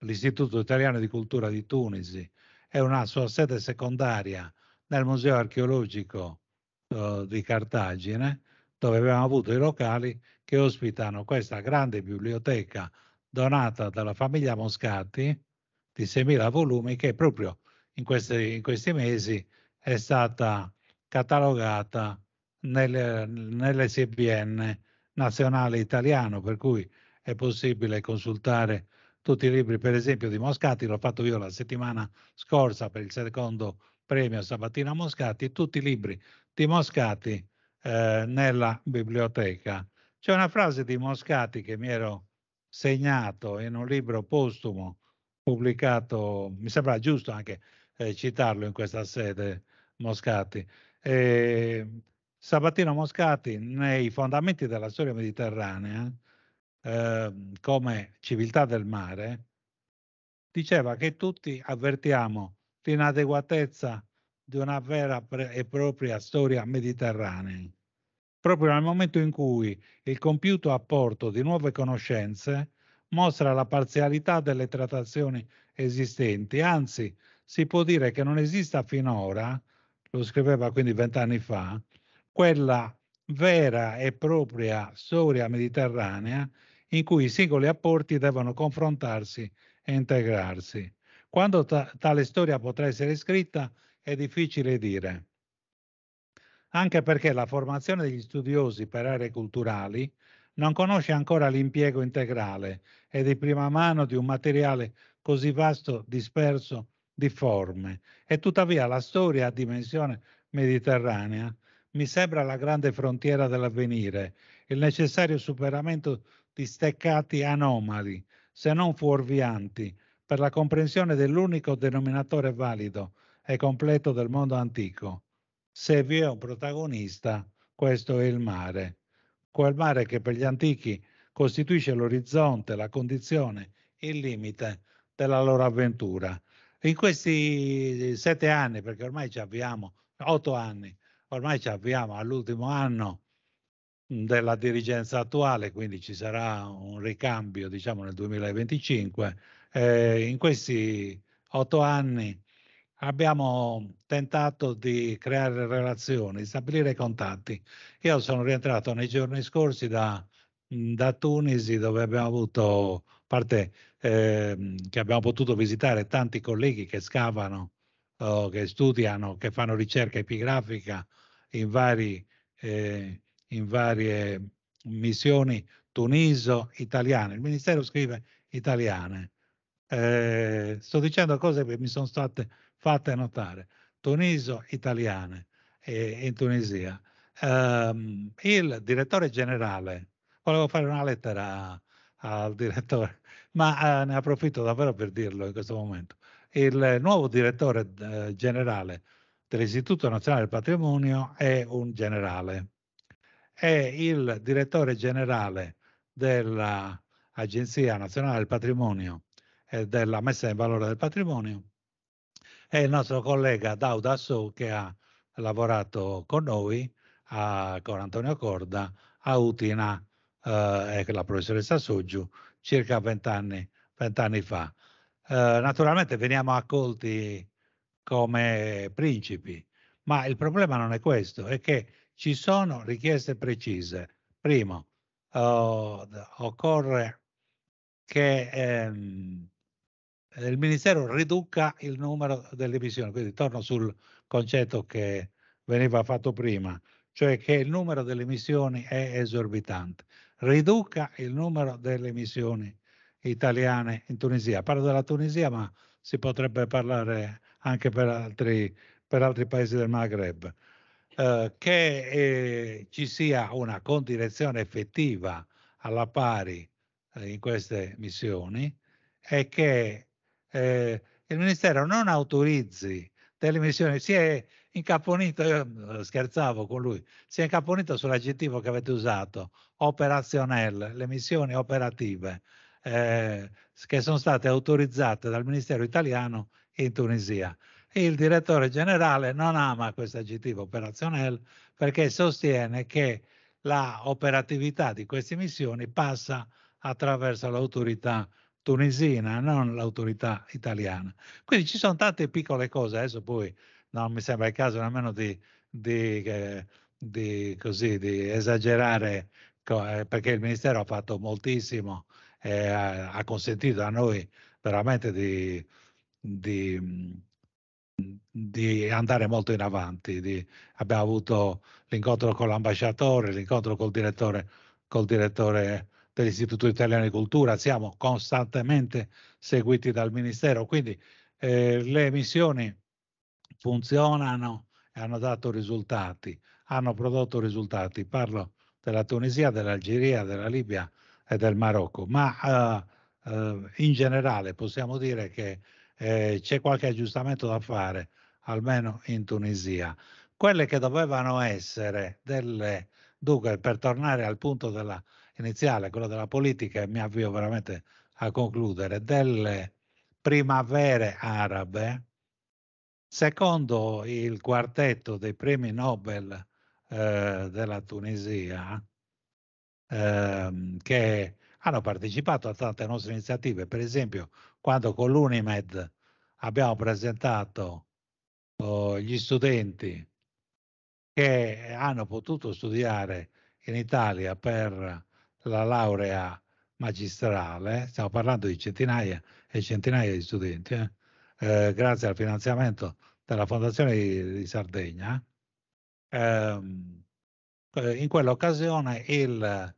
D: l'Istituto Italiano di Cultura di Tunisi e una sua sede secondaria nel Museo archeologico eh, di Cartagine, dove abbiamo avuto i locali che ospitano questa grande biblioteca donata dalla famiglia Moscati, di 6.000 volumi che proprio in questi, in questi mesi è stata catalogata nel, nell'SBN nazionale italiano, per cui è possibile consultare tutti i libri, per esempio, di Moscati, l'ho fatto io la settimana scorsa per il secondo premio Sabatina Moscati, tutti i libri di Moscati eh, nella biblioteca. C'è una frase di Moscati che mi ero segnato in un libro postumo pubblicato, mi sembra giusto anche eh, citarlo in questa sede, Moscati. Eh, Sabatino Moscati nei fondamenti della storia mediterranea, eh, come civiltà del mare, diceva che tutti avvertiamo l'inadeguatezza di una vera e propria storia mediterranea. Proprio nel momento in cui il compiuto apporto di nuove conoscenze mostra la parzialità delle trattazioni esistenti, anzi si può dire che non esista finora, lo scriveva quindi vent'anni fa, quella vera e propria storia mediterranea in cui i singoli apporti devono confrontarsi e integrarsi. Quando ta- tale storia potrà essere scritta è difficile dire, anche perché la formazione degli studiosi per aree culturali non conosce ancora l'impiego integrale e di prima mano di un materiale così vasto, disperso, difforme. E tuttavia la storia a dimensione mediterranea mi sembra la grande frontiera dell'avvenire, il necessario superamento di steccati anomali, se non fuorvianti, per la comprensione dell'unico denominatore valido e completo del mondo antico. Se vi è un protagonista, questo è il mare quel mare che per gli antichi costituisce l'orizzonte, la condizione, il limite della loro avventura. In questi eh, sette anni, perché ormai ci avviamo, otto anni, ormai ci avviamo all'ultimo anno della dirigenza attuale, quindi ci sarà un ricambio diciamo nel 2025, eh, in questi otto anni abbiamo tentato di creare relazioni, stabilire contatti. Io sono rientrato nei giorni scorsi da, da Tunisi dove abbiamo avuto parte eh, che abbiamo potuto visitare tanti colleghi che scavano, oh, che studiano, che fanno ricerca epigrafica in, vari, eh, in varie missioni tuniso italiane. Il Ministero scrive italiane. Eh, sto dicendo cose che mi sono state fatte notare, tuniso italiane e, in Tunisia. Um, il direttore generale, volevo fare una lettera al direttore, ma uh, ne approfitto davvero per dirlo in questo momento. Il nuovo direttore uh, generale dell'Istituto Nazionale del Patrimonio è un generale, è il direttore generale dell'Agenzia Nazionale del Patrimonio e della messa in valore del patrimonio è il nostro collega Dauda Assou che ha lavorato con noi, a, con Antonio Corda, a Utina eh, e con la professoressa Suggiu circa vent'anni, vent'anni fa. Eh, naturalmente veniamo accolti come principi, ma il problema non è questo, è che ci sono richieste precise. Primo, eh, occorre che ehm, il Ministero riduca il numero delle missioni, quindi torno sul concetto che veniva fatto prima, cioè che il numero delle missioni è esorbitante. Riduca il numero delle missioni italiane in Tunisia. Parlo della Tunisia, ma si potrebbe parlare anche per altri, per altri paesi del Maghreb. Eh, che eh, ci sia una condirezione effettiva alla pari eh, in queste missioni e che eh, il Ministero non autorizzi delle missioni, si è incaponito, io eh, scherzavo con lui, si è incaponito sull'aggettivo che avete usato, operazionelle, le missioni operative eh, che sono state autorizzate dal Ministero italiano in Tunisia. Il direttore generale non ama questo aggettivo operazionelle perché sostiene che la operatività di queste missioni passa attraverso l'autorità tunisina, non l'autorità italiana. Quindi ci sono tante piccole cose, adesso poi non mi sembra il caso nemmeno di, di, eh, di, così, di esagerare, eh, perché il Ministero ha fatto moltissimo e ha, ha consentito a noi veramente di, mm, di andare molto in avanti. Di, abbiamo avuto l'incontro con l'ambasciatore, l'incontro col direttore, col direttore l'Istituto Italiano di Cultura, siamo costantemente seguiti dal Ministero, quindi eh, le missioni funzionano e hanno dato risultati, hanno prodotto risultati, parlo della Tunisia, dell'Algeria, della Libia e del Marocco, ma eh, eh, in generale possiamo dire che eh, c'è qualche aggiustamento da fare, almeno in Tunisia. Quelle che dovevano essere delle, dunque per tornare al punto della iniziale, quello della politica, e mi avvio veramente a concludere, delle primavere arabe, secondo il quartetto dei premi Nobel eh, della Tunisia, eh, che hanno partecipato a tante nostre iniziative, per esempio quando con l'Unimed abbiamo presentato oh, gli studenti che hanno potuto studiare in Italia per la laurea magistrale, stiamo parlando di centinaia e centinaia di studenti, eh? Eh, grazie al finanziamento della Fondazione di, di Sardegna. Ehm, eh, in quell'occasione il,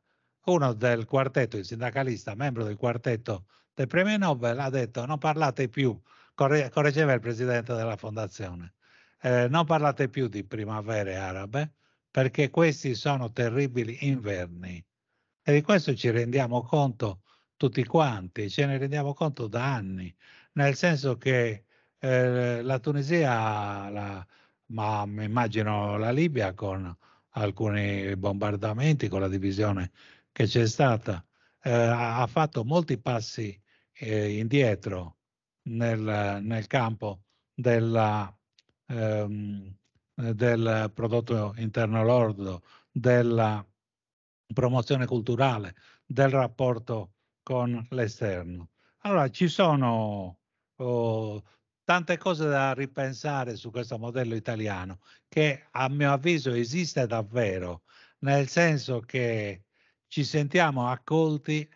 D: uno del quartetto, il sindacalista, membro del quartetto del premio Nobel, ha detto non parlate più, corre, correggeva il presidente della fondazione, eh, non parlate più di primavere arabe perché questi sono terribili inverni e di questo ci rendiamo conto tutti quanti, ce ne rendiamo conto da anni, nel senso che eh, la Tunisia, la, ma immagino la Libia con alcuni bombardamenti, con la divisione che c'è stata, eh, ha fatto molti passi eh, indietro nel, nel campo della, ehm, del prodotto interno lordo, della promozione culturale del rapporto con l'esterno. Allora ci sono oh, tante cose da ripensare su questo modello italiano che a mio avviso esiste davvero, nel senso che ci sentiamo accolti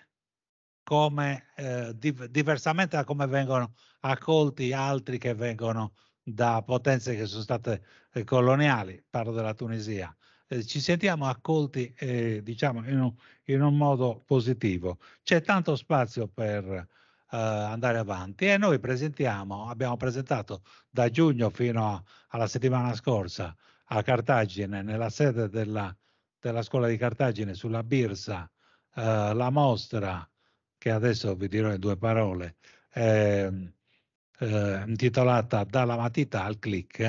D: come, eh, diversamente da come vengono accolti altri che vengono da potenze che sono state eh, coloniali, parlo della Tunisia, eh, ci sentiamo accolti eh, diciamo in un, in un, modo positivo. C'è tanto spazio per eh, andare avanti e noi presentiamo, abbiamo presentato da giugno fino a, alla settimana scorsa a Cartagine, nella sede della, della scuola di Cartagine sulla Birsa, eh, la mostra che adesso vi dirò in due parole, eh, eh, intitolata Dalla matita al click,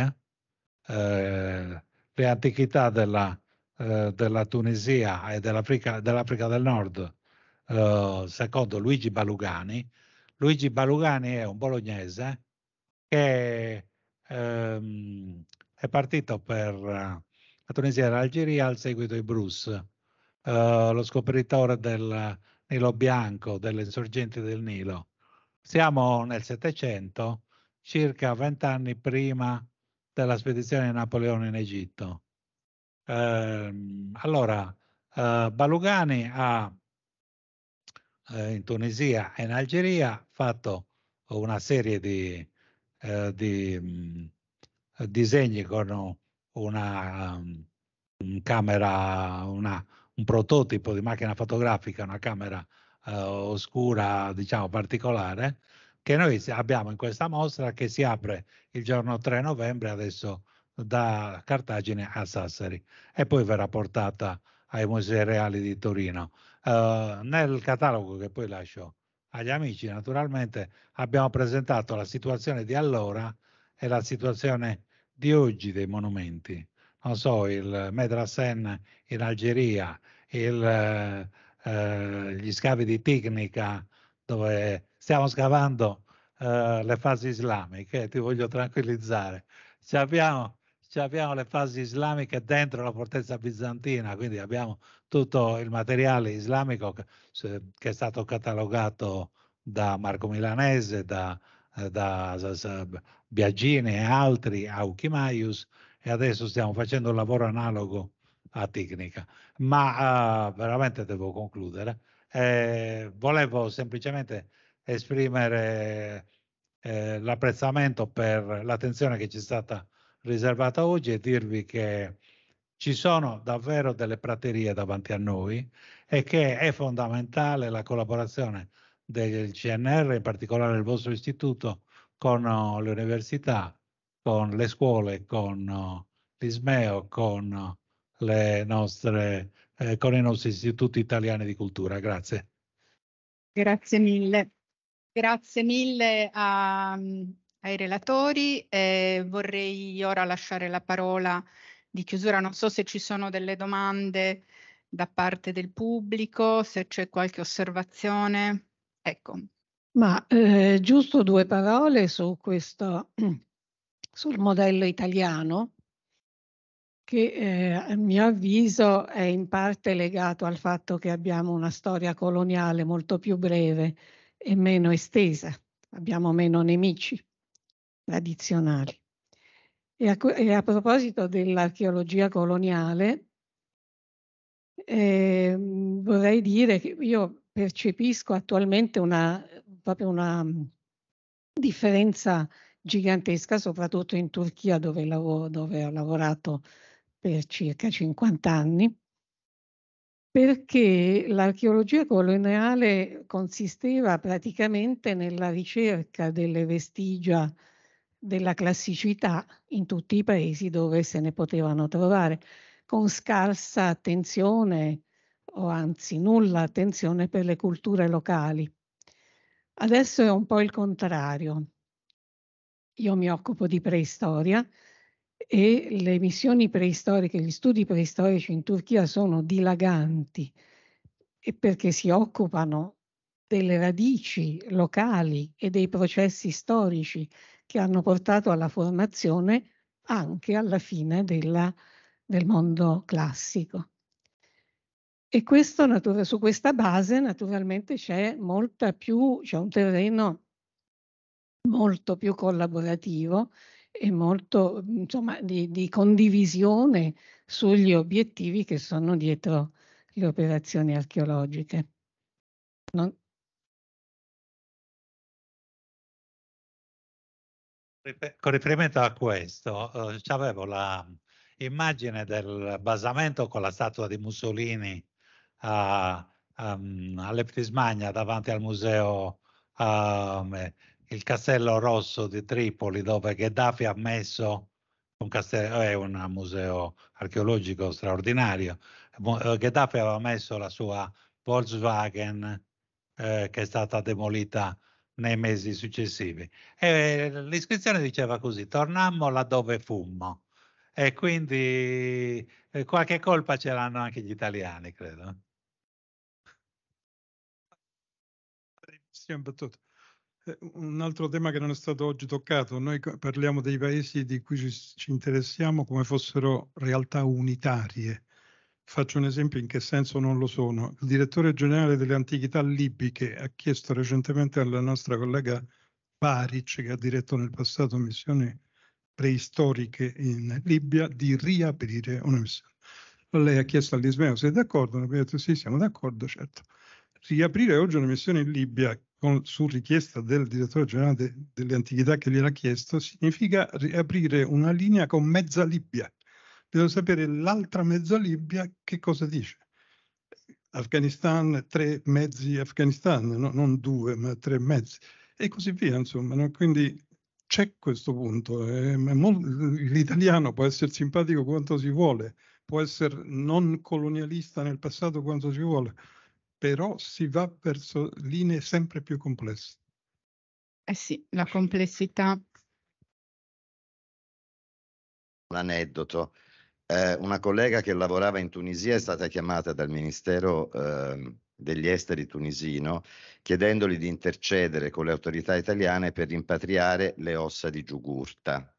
D: eh, le antichità della, eh, della Tunisia e dell'Africa, dell'Africa del Nord, eh, secondo Luigi Balugani. Luigi Balugani è un bolognese che ehm, è partito per eh, la Tunisia e l'Algeria al seguito di Bruce, eh, lo scopritore del Nilo Bianco, delle sorgenti del Nilo. Siamo nel Settecento, circa vent'anni prima della spedizione di Napoleone in Egitto. Eh, allora, eh, Balugani ha eh, in Tunisia e in Algeria fatto una serie di, eh, di mh, mm, disegni con una um, camera, una, un prototipo di macchina fotografica, una camera eh, oscura, diciamo particolare, che noi abbiamo in questa mostra che si apre il giorno 3 novembre adesso da Cartagine a Sassari e poi verrà portata ai Musei Reali di Torino. Uh, nel catalogo che poi lascio agli amici naturalmente abbiamo presentato la situazione di allora e la situazione di oggi dei monumenti. Non so, il Medrasen in Algeria, il, uh, gli scavi di Tignica dove stiamo scavando eh, le fasi islamiche, eh, ti voglio tranquillizzare. Ci abbiamo, ci abbiamo le fasi islamiche dentro la fortezza bizantina, quindi abbiamo tutto il materiale islamico che, che è stato catalogato da Marco Milanese, da, eh, da, da Biagini e altri a Uchimaius e adesso stiamo facendo un lavoro analogo a Tecnica. Ma uh, veramente devo concludere. Eh, volevo semplicemente esprimere eh, l'apprezzamento per l'attenzione che ci è stata riservata oggi e dirvi che ci sono davvero delle praterie davanti a noi e che è fondamentale la collaborazione del CNR, in particolare del vostro istituto, con eh, le università, con le scuole, con eh, l'ISMEO, con, eh, nostre, eh, con i nostri istituti italiani di cultura. Grazie.
A: Grazie mille. Grazie mille a, ai relatori. Eh, vorrei ora lasciare la parola di chiusura. Non so se ci sono delle domande da parte del pubblico, se c'è qualche osservazione. Ecco.
E: Ma eh, giusto due parole su questo, sul modello italiano, che eh, a mio avviso è in parte legato al fatto che abbiamo una storia coloniale molto più breve è meno estesa, abbiamo meno nemici tradizionali. E a, e a proposito dell'archeologia coloniale, eh, vorrei dire che io percepisco attualmente una, proprio una mm, differenza gigantesca, soprattutto in Turchia dove, lavoro, dove ho lavorato per circa 50 anni perché l'archeologia coloniale consisteva praticamente nella ricerca delle vestigia della classicità in tutti i paesi dove se ne potevano trovare, con scarsa attenzione o anzi nulla attenzione per le culture locali. Adesso è un po' il contrario. Io mi occupo di preistoria, e le missioni preistoriche, gli studi preistorici in Turchia sono dilaganti perché si occupano delle radici locali e dei processi storici che hanno portato alla formazione anche alla fine della, del mondo classico. E questo, natura, su questa base naturalmente c'è, più, c'è un terreno molto più collaborativo e molto insomma, di, di condivisione sugli obiettivi che sono dietro le operazioni archeologiche. Non...
D: Con riferimento a questo, eh, avevo l'immagine del basamento con la statua di Mussolini a, um, mm, all'Eptismagna davanti al museo um, il castello rosso di Tripoli dove Gheddafi ha messo un castello, è eh, un museo archeologico straordinario, eh, Gheddafi aveva messo la sua Volkswagen eh, che è stata demolita nei mesi successivi. E l'iscrizione diceva così, tornammo laddove fummo. E quindi eh, qualche colpa ce l'hanno anche gli italiani, credo. Sempre tutto.
B: Eh, un altro tema che non è stato oggi toccato, noi parliamo dei paesi di cui ci, ci interessiamo come fossero realtà unitarie. Faccio un esempio in che senso non lo sono. Il direttore generale delle antichità libiche ha chiesto recentemente alla nostra collega Baric, che ha diretto nel passato missioni preistoriche in Libia, di riaprire una missione. Lei ha chiesto all'Ismeo se è d'accordo, abbiamo detto sì, siamo d'accordo, certo. Riaprire oggi una missione in Libia con, su richiesta del direttore generale de, delle antichità che gliel'ha chiesto, significa riaprire una linea con mezza Libia. Devo sapere l'altra mezza Libia che cosa dice. Afghanistan, tre mezzi Afghanistan, no? non due, ma tre mezzi. E così via, insomma. No? Quindi c'è questo punto. Eh, l'italiano può essere simpatico quanto si vuole, può essere non colonialista nel passato quanto si vuole, però si va verso linee sempre più complesse.
A: Eh sì, la complessità.
C: Un aneddoto. Eh, una collega che lavorava in Tunisia è stata chiamata dal Ministero eh, degli Esteri tunisino chiedendogli di intercedere con le autorità italiane per rimpatriare le ossa di Giugurta,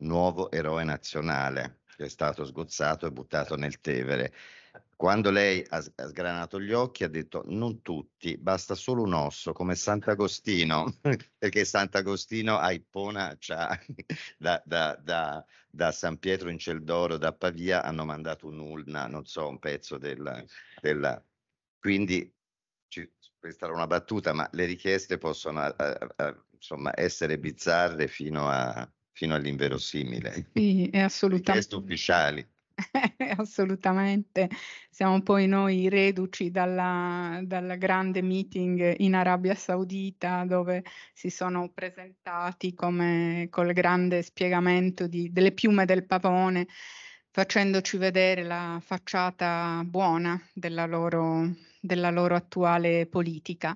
C: nuovo eroe nazionale, che è stato sgozzato e buttato nel Tevere. Quando lei ha, sgranato gli occhi ha detto non tutti, basta solo un osso, come Sant'Agostino, perché Sant'Agostino a Ippona da, da, da, da, San Pietro in Celdoro, da Pavia, hanno mandato un'ulna, non so, un pezzo della... della... Quindi ci, questa era una battuta, ma le richieste possono a, a, a, insomma, essere bizzarre fino a, fino all'inverosimile.
A: Sì, è assolutamente. Richieste
C: ufficiali.
A: assolutamente. Siamo poi noi reduci dalla, dal grande meeting in Arabia Saudita dove si sono presentati come col grande spiegamento di, delle piume del pavone facendoci vedere la facciata buona della loro, della loro attuale politica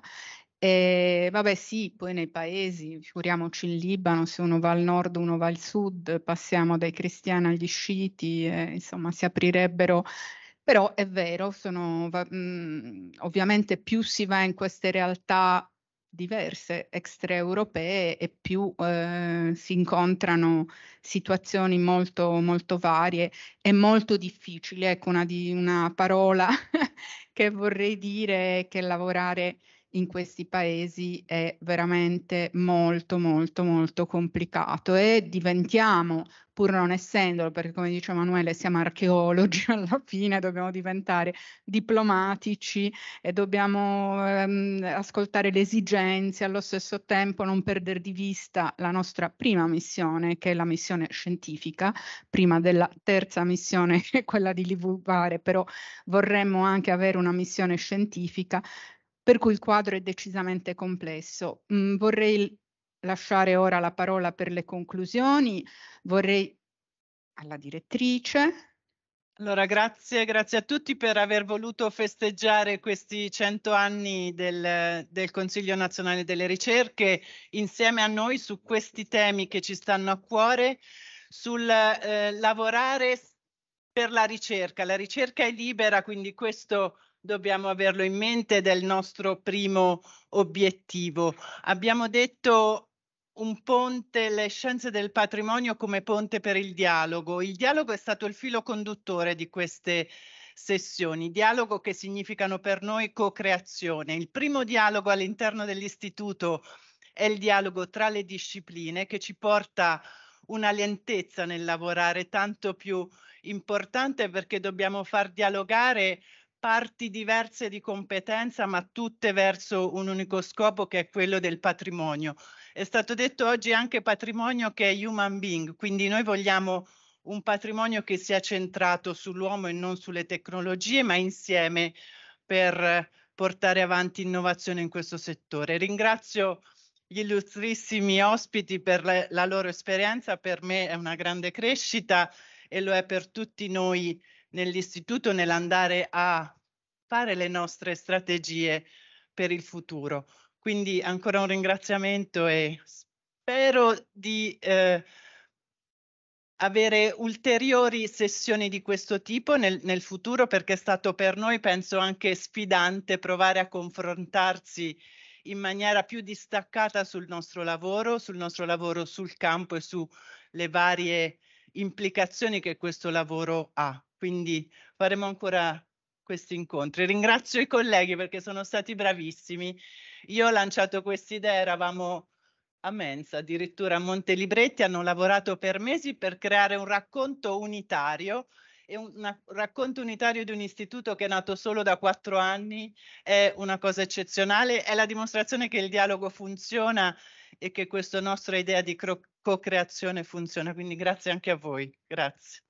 A: e eh, vabbè, sì, poi nei paesi, figuriamoci in Libano, se uno va al nord, uno va al sud, passiamo dai cristiani agli sciiti, eh, insomma, si aprirebbero. Però è vero, sono, va, mh, mm, ovviamente più si va in queste realtà diverse extraeuropee e più eh, si incontrano situazioni molto, molto varie e molto difficili. Ecco una, di, una parola che vorrei dire che lavorare in questi paesi è veramente molto molto molto complicato e diventiamo, pur non essendolo, perché come dice Emanuele siamo archeologi alla fine, dobbiamo diventare diplomatici e dobbiamo ehm, ascoltare le esigenze allo stesso tempo, non perdere di vista la nostra prima missione, che è la missione scientifica, prima della terza missione, che è quella di divulgare, però vorremmo anche avere una missione scientifica per cui il quadro è decisamente complesso. Mm, vorrei lasciare ora la parola per le conclusioni, vorrei
F: alla direttrice. Allora, grazie, grazie a tutti per aver voluto festeggiare questi 100 anni del, del, Consiglio nazionale delle ricerche insieme a noi su questi temi che ci stanno a cuore, sul eh, lavorare per la ricerca. La ricerca è libera, quindi questo dobbiamo averlo in mente del nostro primo obiettivo. Abbiamo detto un ponte, le scienze del patrimonio come ponte per il dialogo. Il dialogo è stato il filo conduttore di queste sessioni, dialogo che significano per noi co-creazione. Il primo dialogo all'interno dell'istituto è il dialogo tra le discipline che ci porta una lentezza nel lavorare tanto più importante perché dobbiamo far dialogare parti diverse di competenza, ma tutte verso un unico scopo che è quello del patrimonio. È stato detto oggi anche patrimonio che è human being, quindi noi vogliamo un patrimonio che sia centrato sull'uomo e non sulle tecnologie, ma insieme per portare avanti innovazione in questo settore. Ringrazio gli illustrissimi ospiti per la, la loro esperienza, per me è una grande crescita e lo è per tutti noi nell'istituto nell'andare a fare le nostre strategie per il futuro. Quindi ancora un ringraziamento e spero di eh, avere ulteriori sessioni di questo tipo nel, nel, futuro perché è stato per noi, penso, anche sfidante provare a confrontarsi in maniera più distaccata sul nostro lavoro, sul nostro lavoro sul campo e sulle varie implicazioni che questo lavoro ha quindi faremo ancora questi incontri. Ringrazio i colleghi perché sono stati bravissimi. Io ho lanciato questa idea, eravamo a Mensa, addirittura a Montelibretti, hanno lavorato per mesi per creare un racconto unitario e un racconto unitario di un istituto che è nato solo da quattro anni è una cosa eccezionale, è la dimostrazione che il dialogo funziona e che questa nostra idea di co-creazione funziona, quindi grazie anche a voi, grazie.